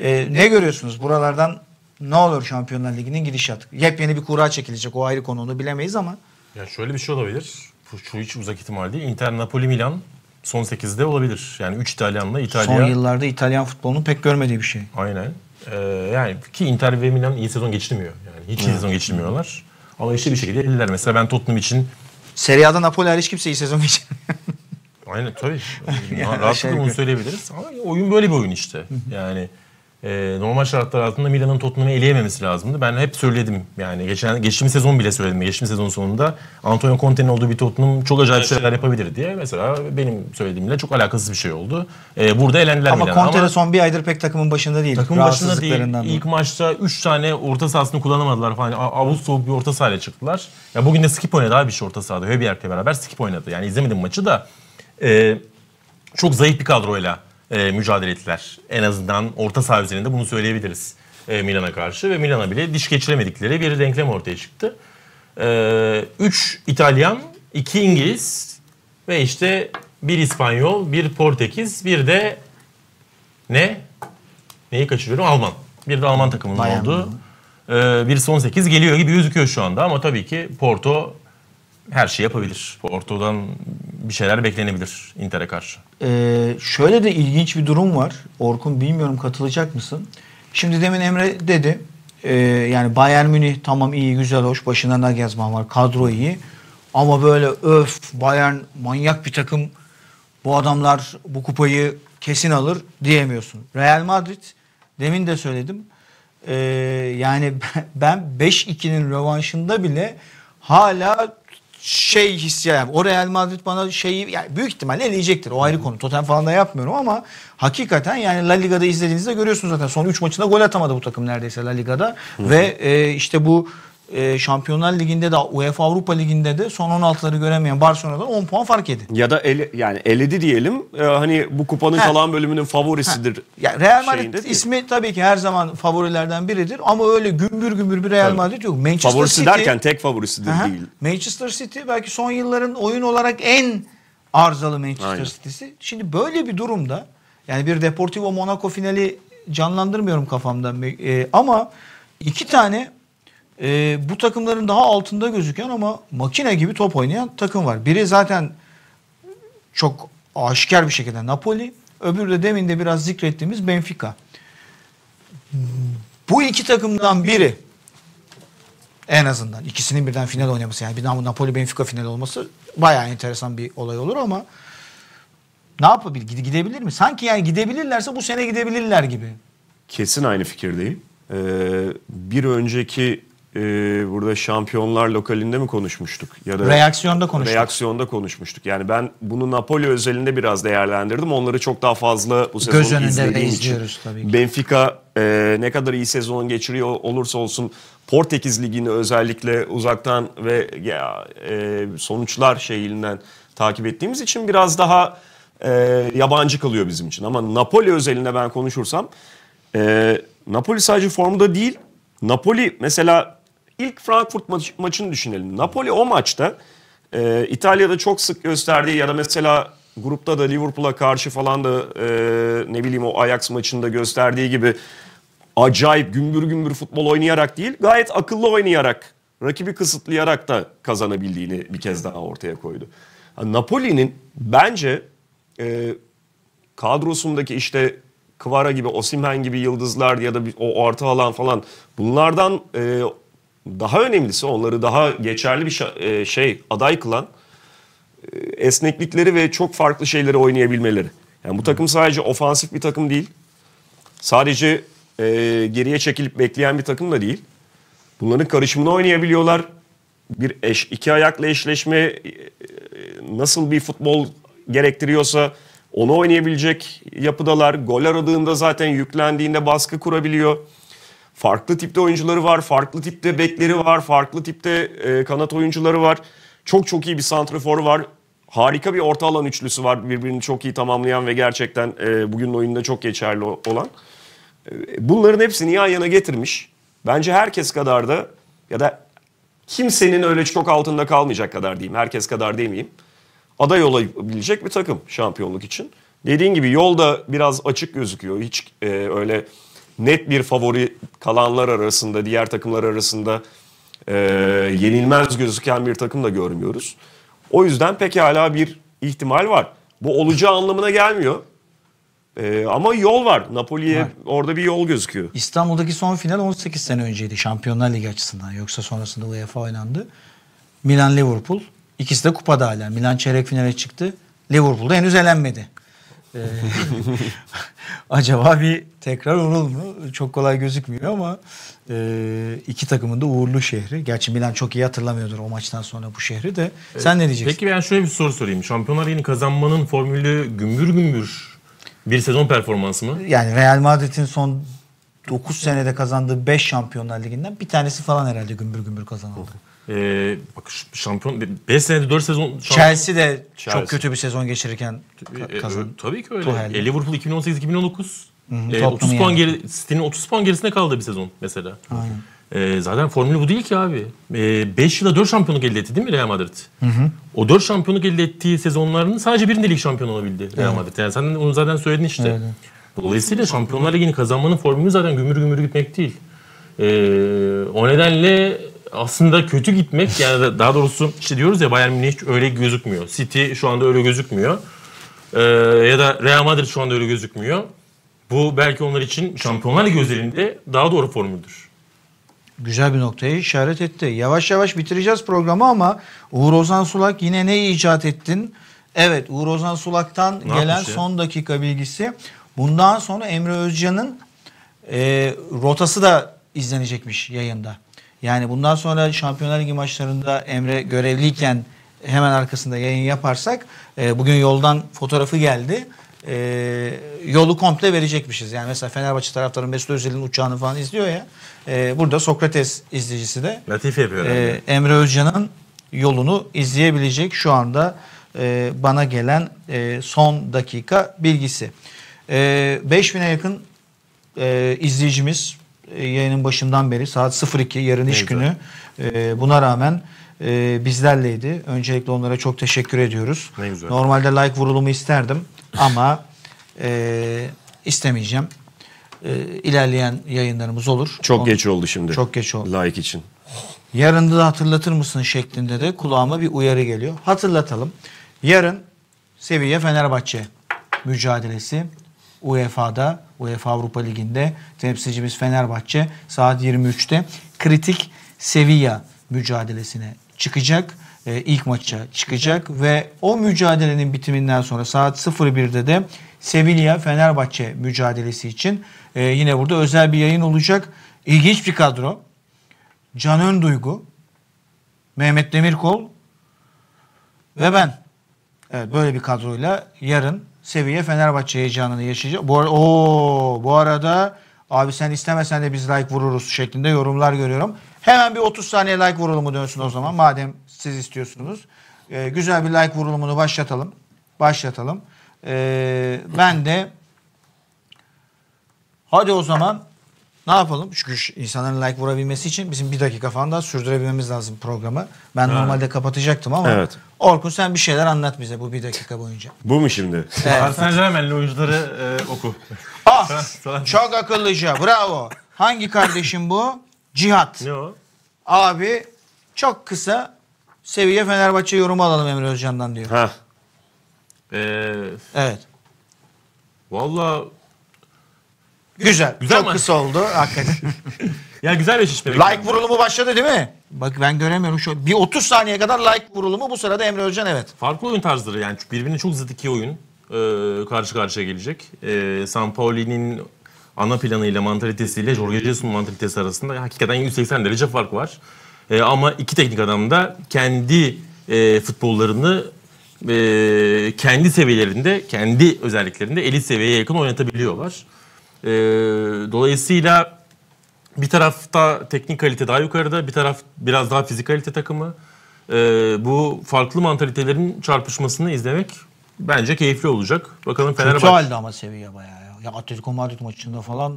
Ee, ne görüyorsunuz? Buralardan ne olur Şampiyonlar Ligi'nin gidişatı? Yepyeni bir kura çekilecek. O ayrı konu onu bilemeyiz ama. Ya şöyle bir şey olabilir. Şu hiç uzak ihtimal değil. Inter Napoli Milan son 8'de olabilir. Yani 3 İtalyanla İtalya. Son yıllarda İtalyan futbolunun pek görmediği bir şey. Aynen. Ee, yani ki Inter ve Milan iyi sezon geçirmiyor. Yani hiç iyi evet. sezon geçirmiyorlar. Ama işte bir şekilde eller Mesela ben Tottenham için... Serie A'da Napoli hariç kimse iyi sezon geçirmiyor. Aynen tabii. <laughs> yani Rahatlıkla şey bunu söyleyebiliriz. Ama oyun böyle bir oyun işte. Yani ee, normal şartlar altında Milan'ın Tottenham'ı eleyememesi lazımdı. Ben hep söyledim yani geçen geçtiğimiz sezon bile söyledim. Geçtiğimiz sezon sonunda Antonio Conte'nin olduğu bir Tottenham çok acayip evet. şeyler yapabilir diye. Mesela benim söylediğimle çok alakasız bir şey oldu. E, burada elendiler Ama Conte de son bir aydır pek takımın başında değil. Takımın başında değil. Dolayı. İlk maçta 3 tane orta sahasını kullanamadılar falan. Avuz soğuk bir orta sahayla çıktılar. Ya bugün de skip oynadı abi şey orta sahada. Höbiyer'le beraber skip oynadı. Yani izlemedim maçı da. E, çok zayıf bir kadroyla e, mücadele ettiler. En azından orta saha üzerinde bunu söyleyebiliriz e, Milan'a karşı ve Milan'a bile diş geçiremedikleri bir denklem ortaya çıktı. 3 e, üç İtalyan, 2 İngiliz ve işte bir İspanyol, bir Portekiz, bir de ne? Neyi kaçırıyorum? Alman. Bir de Alman takımının Bayan oldu. Ee, bir son 8 geliyor gibi gözüküyor şu anda ama tabii ki Porto her şey yapabilir. Porto'dan bir şeyler beklenebilir Inter'e karşı. Ee, şöyle de ilginç bir durum var. Orkun bilmiyorum katılacak mısın? Şimdi demin Emre dedi e, yani Bayern Münih tamam iyi güzel hoş başına Nagelsmann var kadro iyi. Ama böyle öf Bayern manyak bir takım bu adamlar bu kupayı kesin alır diyemiyorsun. Real Madrid demin de söyledim. E, yani <laughs> ben 5-2'nin rövanşında bile hala şey hissiyat. O Real Madrid bana şeyi yani büyük ihtimalle eleyecektir. O ayrı konu. Tottenham falan da yapmıyorum ama hakikaten yani La Liga'da izlediğinizde görüyorsunuz zaten. Son 3 maçında gol atamadı bu takım neredeyse La Liga'da. Hı-hı. Ve e, işte bu e, Şampiyonlar Ligi'nde de UEFA Avrupa Ligi'nde de son 16'ları göremeyen Barcelona'dan 10 puan fark edin. Ya da ele, yani eledi diyelim. E, hani bu kupanın ha. kalan bölümünün favorisidir. Ha. Ya Real Madrid ismi tabii ki her zaman favorilerden biridir ama öyle gümbür gümbür bir Real Madrid yok. Manchester Favorisi City, derken tek favorisidir aha, değil. Manchester City belki son yılların oyun olarak en arızalı Manchester Aynen. City'si. Şimdi böyle bir durumda yani bir Deportivo Monaco finali canlandırmıyorum kafamda e, ama iki tane e, bu takımların daha altında gözüken ama makine gibi top oynayan takım var. Biri zaten çok aşikar bir şekilde Napoli. Öbürü de demin de biraz zikrettiğimiz Benfica. Bu iki takımdan biri en azından ikisinin birden final oynaması yani bir Napoli Benfica final olması bayağı enteresan bir olay olur ama ne yapabilir? Gidebilir mi? Sanki yani gidebilirlerse bu sene gidebilirler gibi. Kesin aynı fikirdeyim. Ee, bir önceki e, burada şampiyonlar lokalinde mi konuşmuştuk? Ya da reaksiyonda konuştuk. Reaksiyonda konuşmuştuk. Yani ben bunu Napoli özelinde biraz değerlendirdim. Onları çok daha fazla bu sezon Göz önünde de izliyoruz tabii ki. Benfica e, ne kadar iyi sezon geçiriyor olursa olsun Portekiz Ligi'ni özellikle uzaktan ve ya, e, sonuçlar şeyinden takip ettiğimiz için biraz daha e, yabancı kalıyor bizim için. Ama Napoli özelinde ben konuşursam e, Napoli sadece formda değil. Napoli mesela İlk Frankfurt maç, maçını düşünelim. Napoli o maçta e, İtalya'da çok sık gösterdiği ya da mesela grupta da Liverpool'a karşı falan da e, ne bileyim o Ajax maçında gösterdiği gibi acayip gümbür gümbür futbol oynayarak değil gayet akıllı oynayarak rakibi kısıtlayarak da kazanabildiğini bir kez daha ortaya koydu. Napoli'nin bence e, kadrosundaki işte Kvara gibi, Osimhen gibi yıldızlar ya da o orta alan falan bunlardan e, daha önemlisi onları daha geçerli bir e, şey aday kılan e, esneklikleri ve çok farklı şeyleri oynayabilmeleri. Yani bu takım sadece ofansif bir takım değil. Sadece e, geriye çekilip bekleyen bir takım da değil. Bunların karışımını oynayabiliyorlar. Bir eş, iki ayaklı eşleşme e, nasıl bir futbol gerektiriyorsa onu oynayabilecek yapıdalar. Gol aradığında zaten yüklendiğinde baskı kurabiliyor farklı tipte oyuncuları var, farklı tipte bekleri var, farklı tipte e, kanat oyuncuları var. Çok çok iyi bir santrafor var. Harika bir orta alan üçlüsü var birbirini çok iyi tamamlayan ve gerçekten e, bugünün oyununda çok geçerli olan. E, bunların hepsini yan yana getirmiş. Bence herkes kadar da ya da kimsenin öyle çok altında kalmayacak kadar diyeyim. Herkes kadar demeyeyim. Aday olabilecek bir takım şampiyonluk için. Dediğin gibi yolda biraz açık gözüküyor. Hiç e, öyle net bir favori kalanlar arasında, diğer takımlar arasında e, yenilmez gözüken bir takım da görmüyoruz. O yüzden pekala bir ihtimal var. Bu olacağı anlamına gelmiyor. Ee, ama yol var. Napoli'ye var. orada bir yol gözüküyor. İstanbul'daki son final 18 sene önceydi Şampiyonlar Ligi açısından. Yoksa sonrasında UEFA oynandı. Milan-Liverpool. İkisi de kupada hala. Milan çeyrek finale çıktı. Liverpool da henüz elenmedi. Ee, <laughs> acaba bir tekrar olur mu? Çok kolay gözükmüyor ama e, iki takımın da uğurlu şehri. Gerçi Milan çok iyi hatırlamıyordur o maçtan sonra bu şehri de. Ee, Sen ee, ne diyeceksin? Peki ben şöyle bir soru sorayım. Şampiyonlar Ligi'ni kazanmanın formülü gümbür gümbür bir sezon performansı mı? Yani Real Madrid'in son 9 senede kazandığı 5 Şampiyonlar Ligi'nden bir tanesi falan herhalde gümbür gümbür kazanıldı. Ee, bak şampiyon 5 senede 4 sezon şampiyon. Chelsea de Chelsea. çok kötü bir sezon geçirirken e, kazandı. E, tabii ki öyle. Tuhel. E, Liverpool 2018-2019 e, 30 yani. puan geri City'nin 30 puan gerisinde kaldığı bir sezon mesela. Aynen. E, zaten formülü bu değil ki abi. 5 e, yılda 4 şampiyonluk elde etti değil mi Real Madrid? Hı hı. O 4 şampiyonluk elde ettiği sezonlarının sadece birinde lig şampiyonu olabildi Real evet. Madrid. Yani sen onu zaten söyledin işte. Evet. Dolayısıyla Şampiyonlar Ligi'ni kazanmanın formülü zaten gümür gümür gitmek değil. E, o nedenle aslında kötü gitmek yani daha doğrusu işte diyoruz ya Bayern Münih hiç öyle gözükmüyor. City şu anda öyle gözükmüyor. Ee, ya da Real Madrid şu anda öyle gözükmüyor. Bu belki onlar için şampiyonlar gözlerinde daha doğru formüldür. Güzel bir noktayı işaret etti. Yavaş yavaş bitireceğiz programı ama Uğur Ozan Sulak yine ne icat ettin? Evet Uğur Ozan Sulak'tan ne gelen son dakika bilgisi. Bundan sonra Emre Özcan'ın e, rotası da izlenecekmiş yayında. Yani bundan sonra Şampiyonlar Ligi maçlarında Emre görevliyken hemen arkasında yayın yaparsak e, bugün yoldan fotoğrafı geldi. E, yolu komple verecekmişiz. Yani mesela Fenerbahçe taraftarı Mesut Özil'in uçağını falan izliyor ya. E, burada Sokrates izleyicisi de Latif yapıyor. E, Emre Özcan'ın yolunu izleyebilecek şu anda e, bana gelen e, son dakika bilgisi. E, 5000'e yakın e, izleyicimiz e, yayının başından beri saat 02 yarın iş günü e, buna rağmen e, bizlerleydi. Öncelikle onlara çok teşekkür ediyoruz. Normalde like vurulumu isterdim ama istemeyeceğim. İlerleyen yayınlarımız olur. Çok Onu, geç oldu şimdi. Çok geç oldu. Like için. Yarın da hatırlatır mısın şeklinde de kulağıma bir uyarı geliyor. Hatırlatalım. Yarın Seviye Fenerbahçe mücadelesi UEFA'da, UEFA Avrupa Ligi'nde temsilcimiz Fenerbahçe saat 23'te kritik Sevilla mücadelesine çıkacak. Ee, ilk maça çıkacak ve o mücadelenin bitiminden sonra saat 01'de de Sevilla Fenerbahçe mücadelesi için e, yine burada özel bir yayın olacak. İlginç bir kadro. Can Önduygu, Mehmet Demirkol ve ben. Evet, böyle bir kadroyla yarın seviye Fenerbahçe heyecanını yaşayacak. Bu arada, oo, bu arada abi sen istemesen de biz like vururuz şeklinde yorumlar görüyorum. Hemen bir 30 saniye like vurulumu dönsün o zaman madem siz istiyorsunuz. Ee, güzel bir like vurulumunu başlatalım. Başlatalım. Ee, ben de hadi o zaman ne yapalım? Çünkü insanların like vurabilmesi için bizim bir dakika falan daha sürdürebilmemiz lazım programı. Ben ha. normalde kapatacaktım ama evet. Orkun sen bir şeyler anlat bize bu bir dakika boyunca. Bu mu şimdi? Evet. Arsene Cemel'li oyuncuları e, oku. Ah! <laughs> çok akıllıca. Bravo. Hangi kardeşim bu? Cihat. Ne o? Abi çok kısa seviye Fenerbahçe yorumu alalım Emre Özcan'dan diyor. Ha. Ee, evet. Vallahi. Güzel. Güzel Çok mi? kısa oldu hakikaten. <laughs> ya güzel bir Like vurulumu başladı değil mi? Bak ben göremiyorum şu. Bir 30 saniye kadar like vurulumu bu sırada Emre Özcan evet. Farklı oyun tarzları yani birbirine çok zıt iki oyun e, karşı karşıya gelecek. E, San Pauli'nin ana planıyla mantalitesiyle Jorge Jesus'un mantalitesi arasında hakikaten 180 derece fark var. E, ama iki teknik adam da kendi e, futbollarını e, kendi seviyelerinde, kendi özelliklerinde elit seviyeye yakın oynatabiliyorlar. E, dolayısıyla bir tarafta teknik kalite daha yukarıda, bir taraf biraz daha fizikalite takımı. E, bu farklı mantalitelerin çarpışmasını izlemek bence keyifli olacak. Bakalım Fenerbahçe... Kötü halde ama seviye bayağı ya. Ya Atletico Madrid maçında falan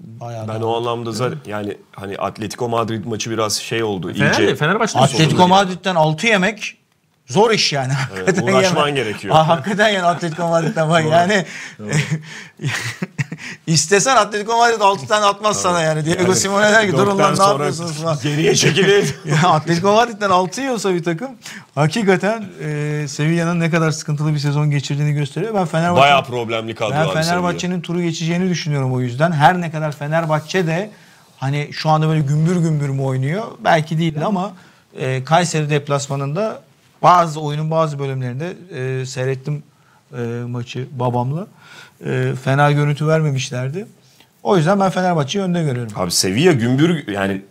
bayağı Ben o anlamda zaten yani hani Atletico Madrid maçı biraz şey oldu. Fener, iyice... Fenerbahçe'de Atletico Madrid'den 6 yemek zor iş yani. Evet, uğraşman yani. gerekiyor. Aa, hakikaten yani Atletico Madrid'den bak yani. <laughs> <laughs> İstesen Atletico Madrid 6 tane atmaz sana yani. Diego yani, Simeone der ki durun lan ne yapıyorsunuz falan. Geriye çekilin. <laughs> ya Atletico Madrid'den 6 yiyorsa bir takım hakikaten e, Sevilla'nın ne kadar sıkıntılı bir sezon geçirdiğini gösteriyor. Ben Fenerbahçe Bayağı problemli kadro Ben Fenerbahçe'nin turu geçeceğini düşünüyorum o yüzden. Her ne kadar Fenerbahçe de hani şu anda böyle gümbür gümbür mü oynuyor? Belki değil ama e, Kayseri deplasmanında bazı oyunun bazı bölümlerinde e, seyrettim e, maçı babamla e, fena görüntü vermemişlerdi. O yüzden ben Fenerbahçe'yi önde görüyorum. Abi Sevilla gümbür yani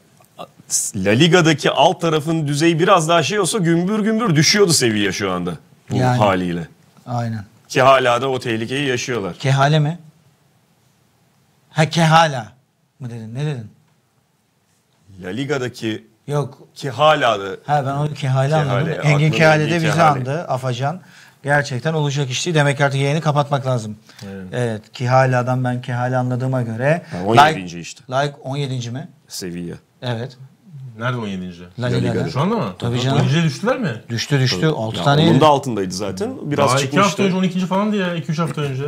La Liga'daki alt tarafın düzeyi biraz daha şey olsa gümbür gümbür düşüyordu Sevilla şu anda bu yani, haliyle. Aynen. Ki hala da o tehlikeyi yaşıyorlar. Kehale mi? Ha kehala mı dedin? Ne dedin? La Liga'daki Yok. Ki hala da. Ha ben onu kehale, kehale anladım. Engin Kehale'de bizi andı. Afacan. Gerçekten olacak işti Demek ki artık yayını kapatmak lazım. Evet. evet ki haladan ben ki hala anladığıma göre. Ha, 17. Like, işte. Like 17. mi? Sevilla. Evet. Nerede 17. La Liga'da. Şu anda mı? Tabii canım. 17 düştüler mi? Düştü düştü. Tabii. 6 tane. Onun da altındaydı zaten. Biraz Daha çıkmıştı. 2 hafta önce 12. falan diye 2-3 hafta önce.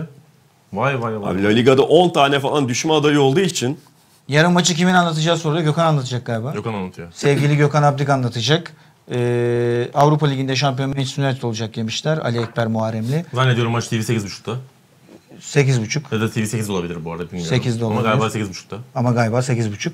Vay vay vay. Abi La Liga'da 10 tane falan düşme adayı olduğu için. Yarın maçı kimin anlatacağı soruluyor. Gökhan anlatacak galiba. Gökhan anlatıyor. Sevgili Gökhan Abdik anlatacak. Ee, Avrupa Ligi'nde şampiyon Manchester United olacak demişler. Ali Ekber Muharremli. Zannediyorum maç TV 8.30'da. 8.30. Ya da TV 8 olabilir bu arada bilmiyorum. 8'de olabilir. Ama galiba 8.30'da. Ama galiba 8.30.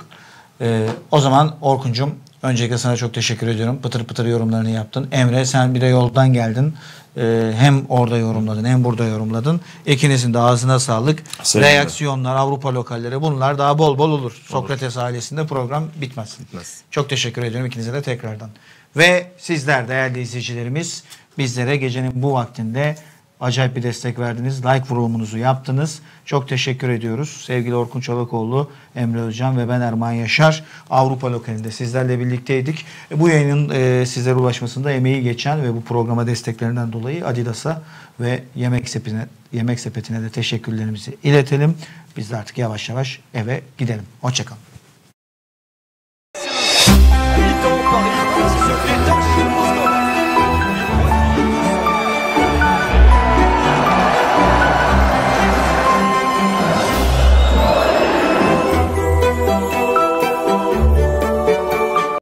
Ee, o zaman Orkun'cum öncelikle sana çok teşekkür ediyorum. Pıtır pıtır yorumlarını yaptın. Emre sen bir de yoldan geldin. Ee, hem orada yorumladın hem burada yorumladın. İkinizin de ağzına sağlık. Sevindim. Reaksiyonlar, Avrupa lokalleri bunlar daha bol bol olur. olur. Sokrates ailesinde program bitmez. bitmez. Çok teşekkür ediyorum ikinize de tekrardan. Ve sizler değerli izleyicilerimiz bizlere gecenin bu vaktinde acayip bir destek verdiniz. Like vurumunuzu yaptınız. Çok teşekkür ediyoruz. Sevgili Orkun Çolakoğlu, Emre Özcan ve ben Erman Yaşar Avrupa lokalinde sizlerle birlikteydik. Bu yayının e, sizlere ulaşmasında emeği geçen ve bu programa desteklerinden dolayı Adidas'a ve Yemek Sepeti'ne, Yemek Sepeti'ne de teşekkürlerimizi iletelim. Biz de artık yavaş yavaş eve gidelim. Hoşçakalın. Secretário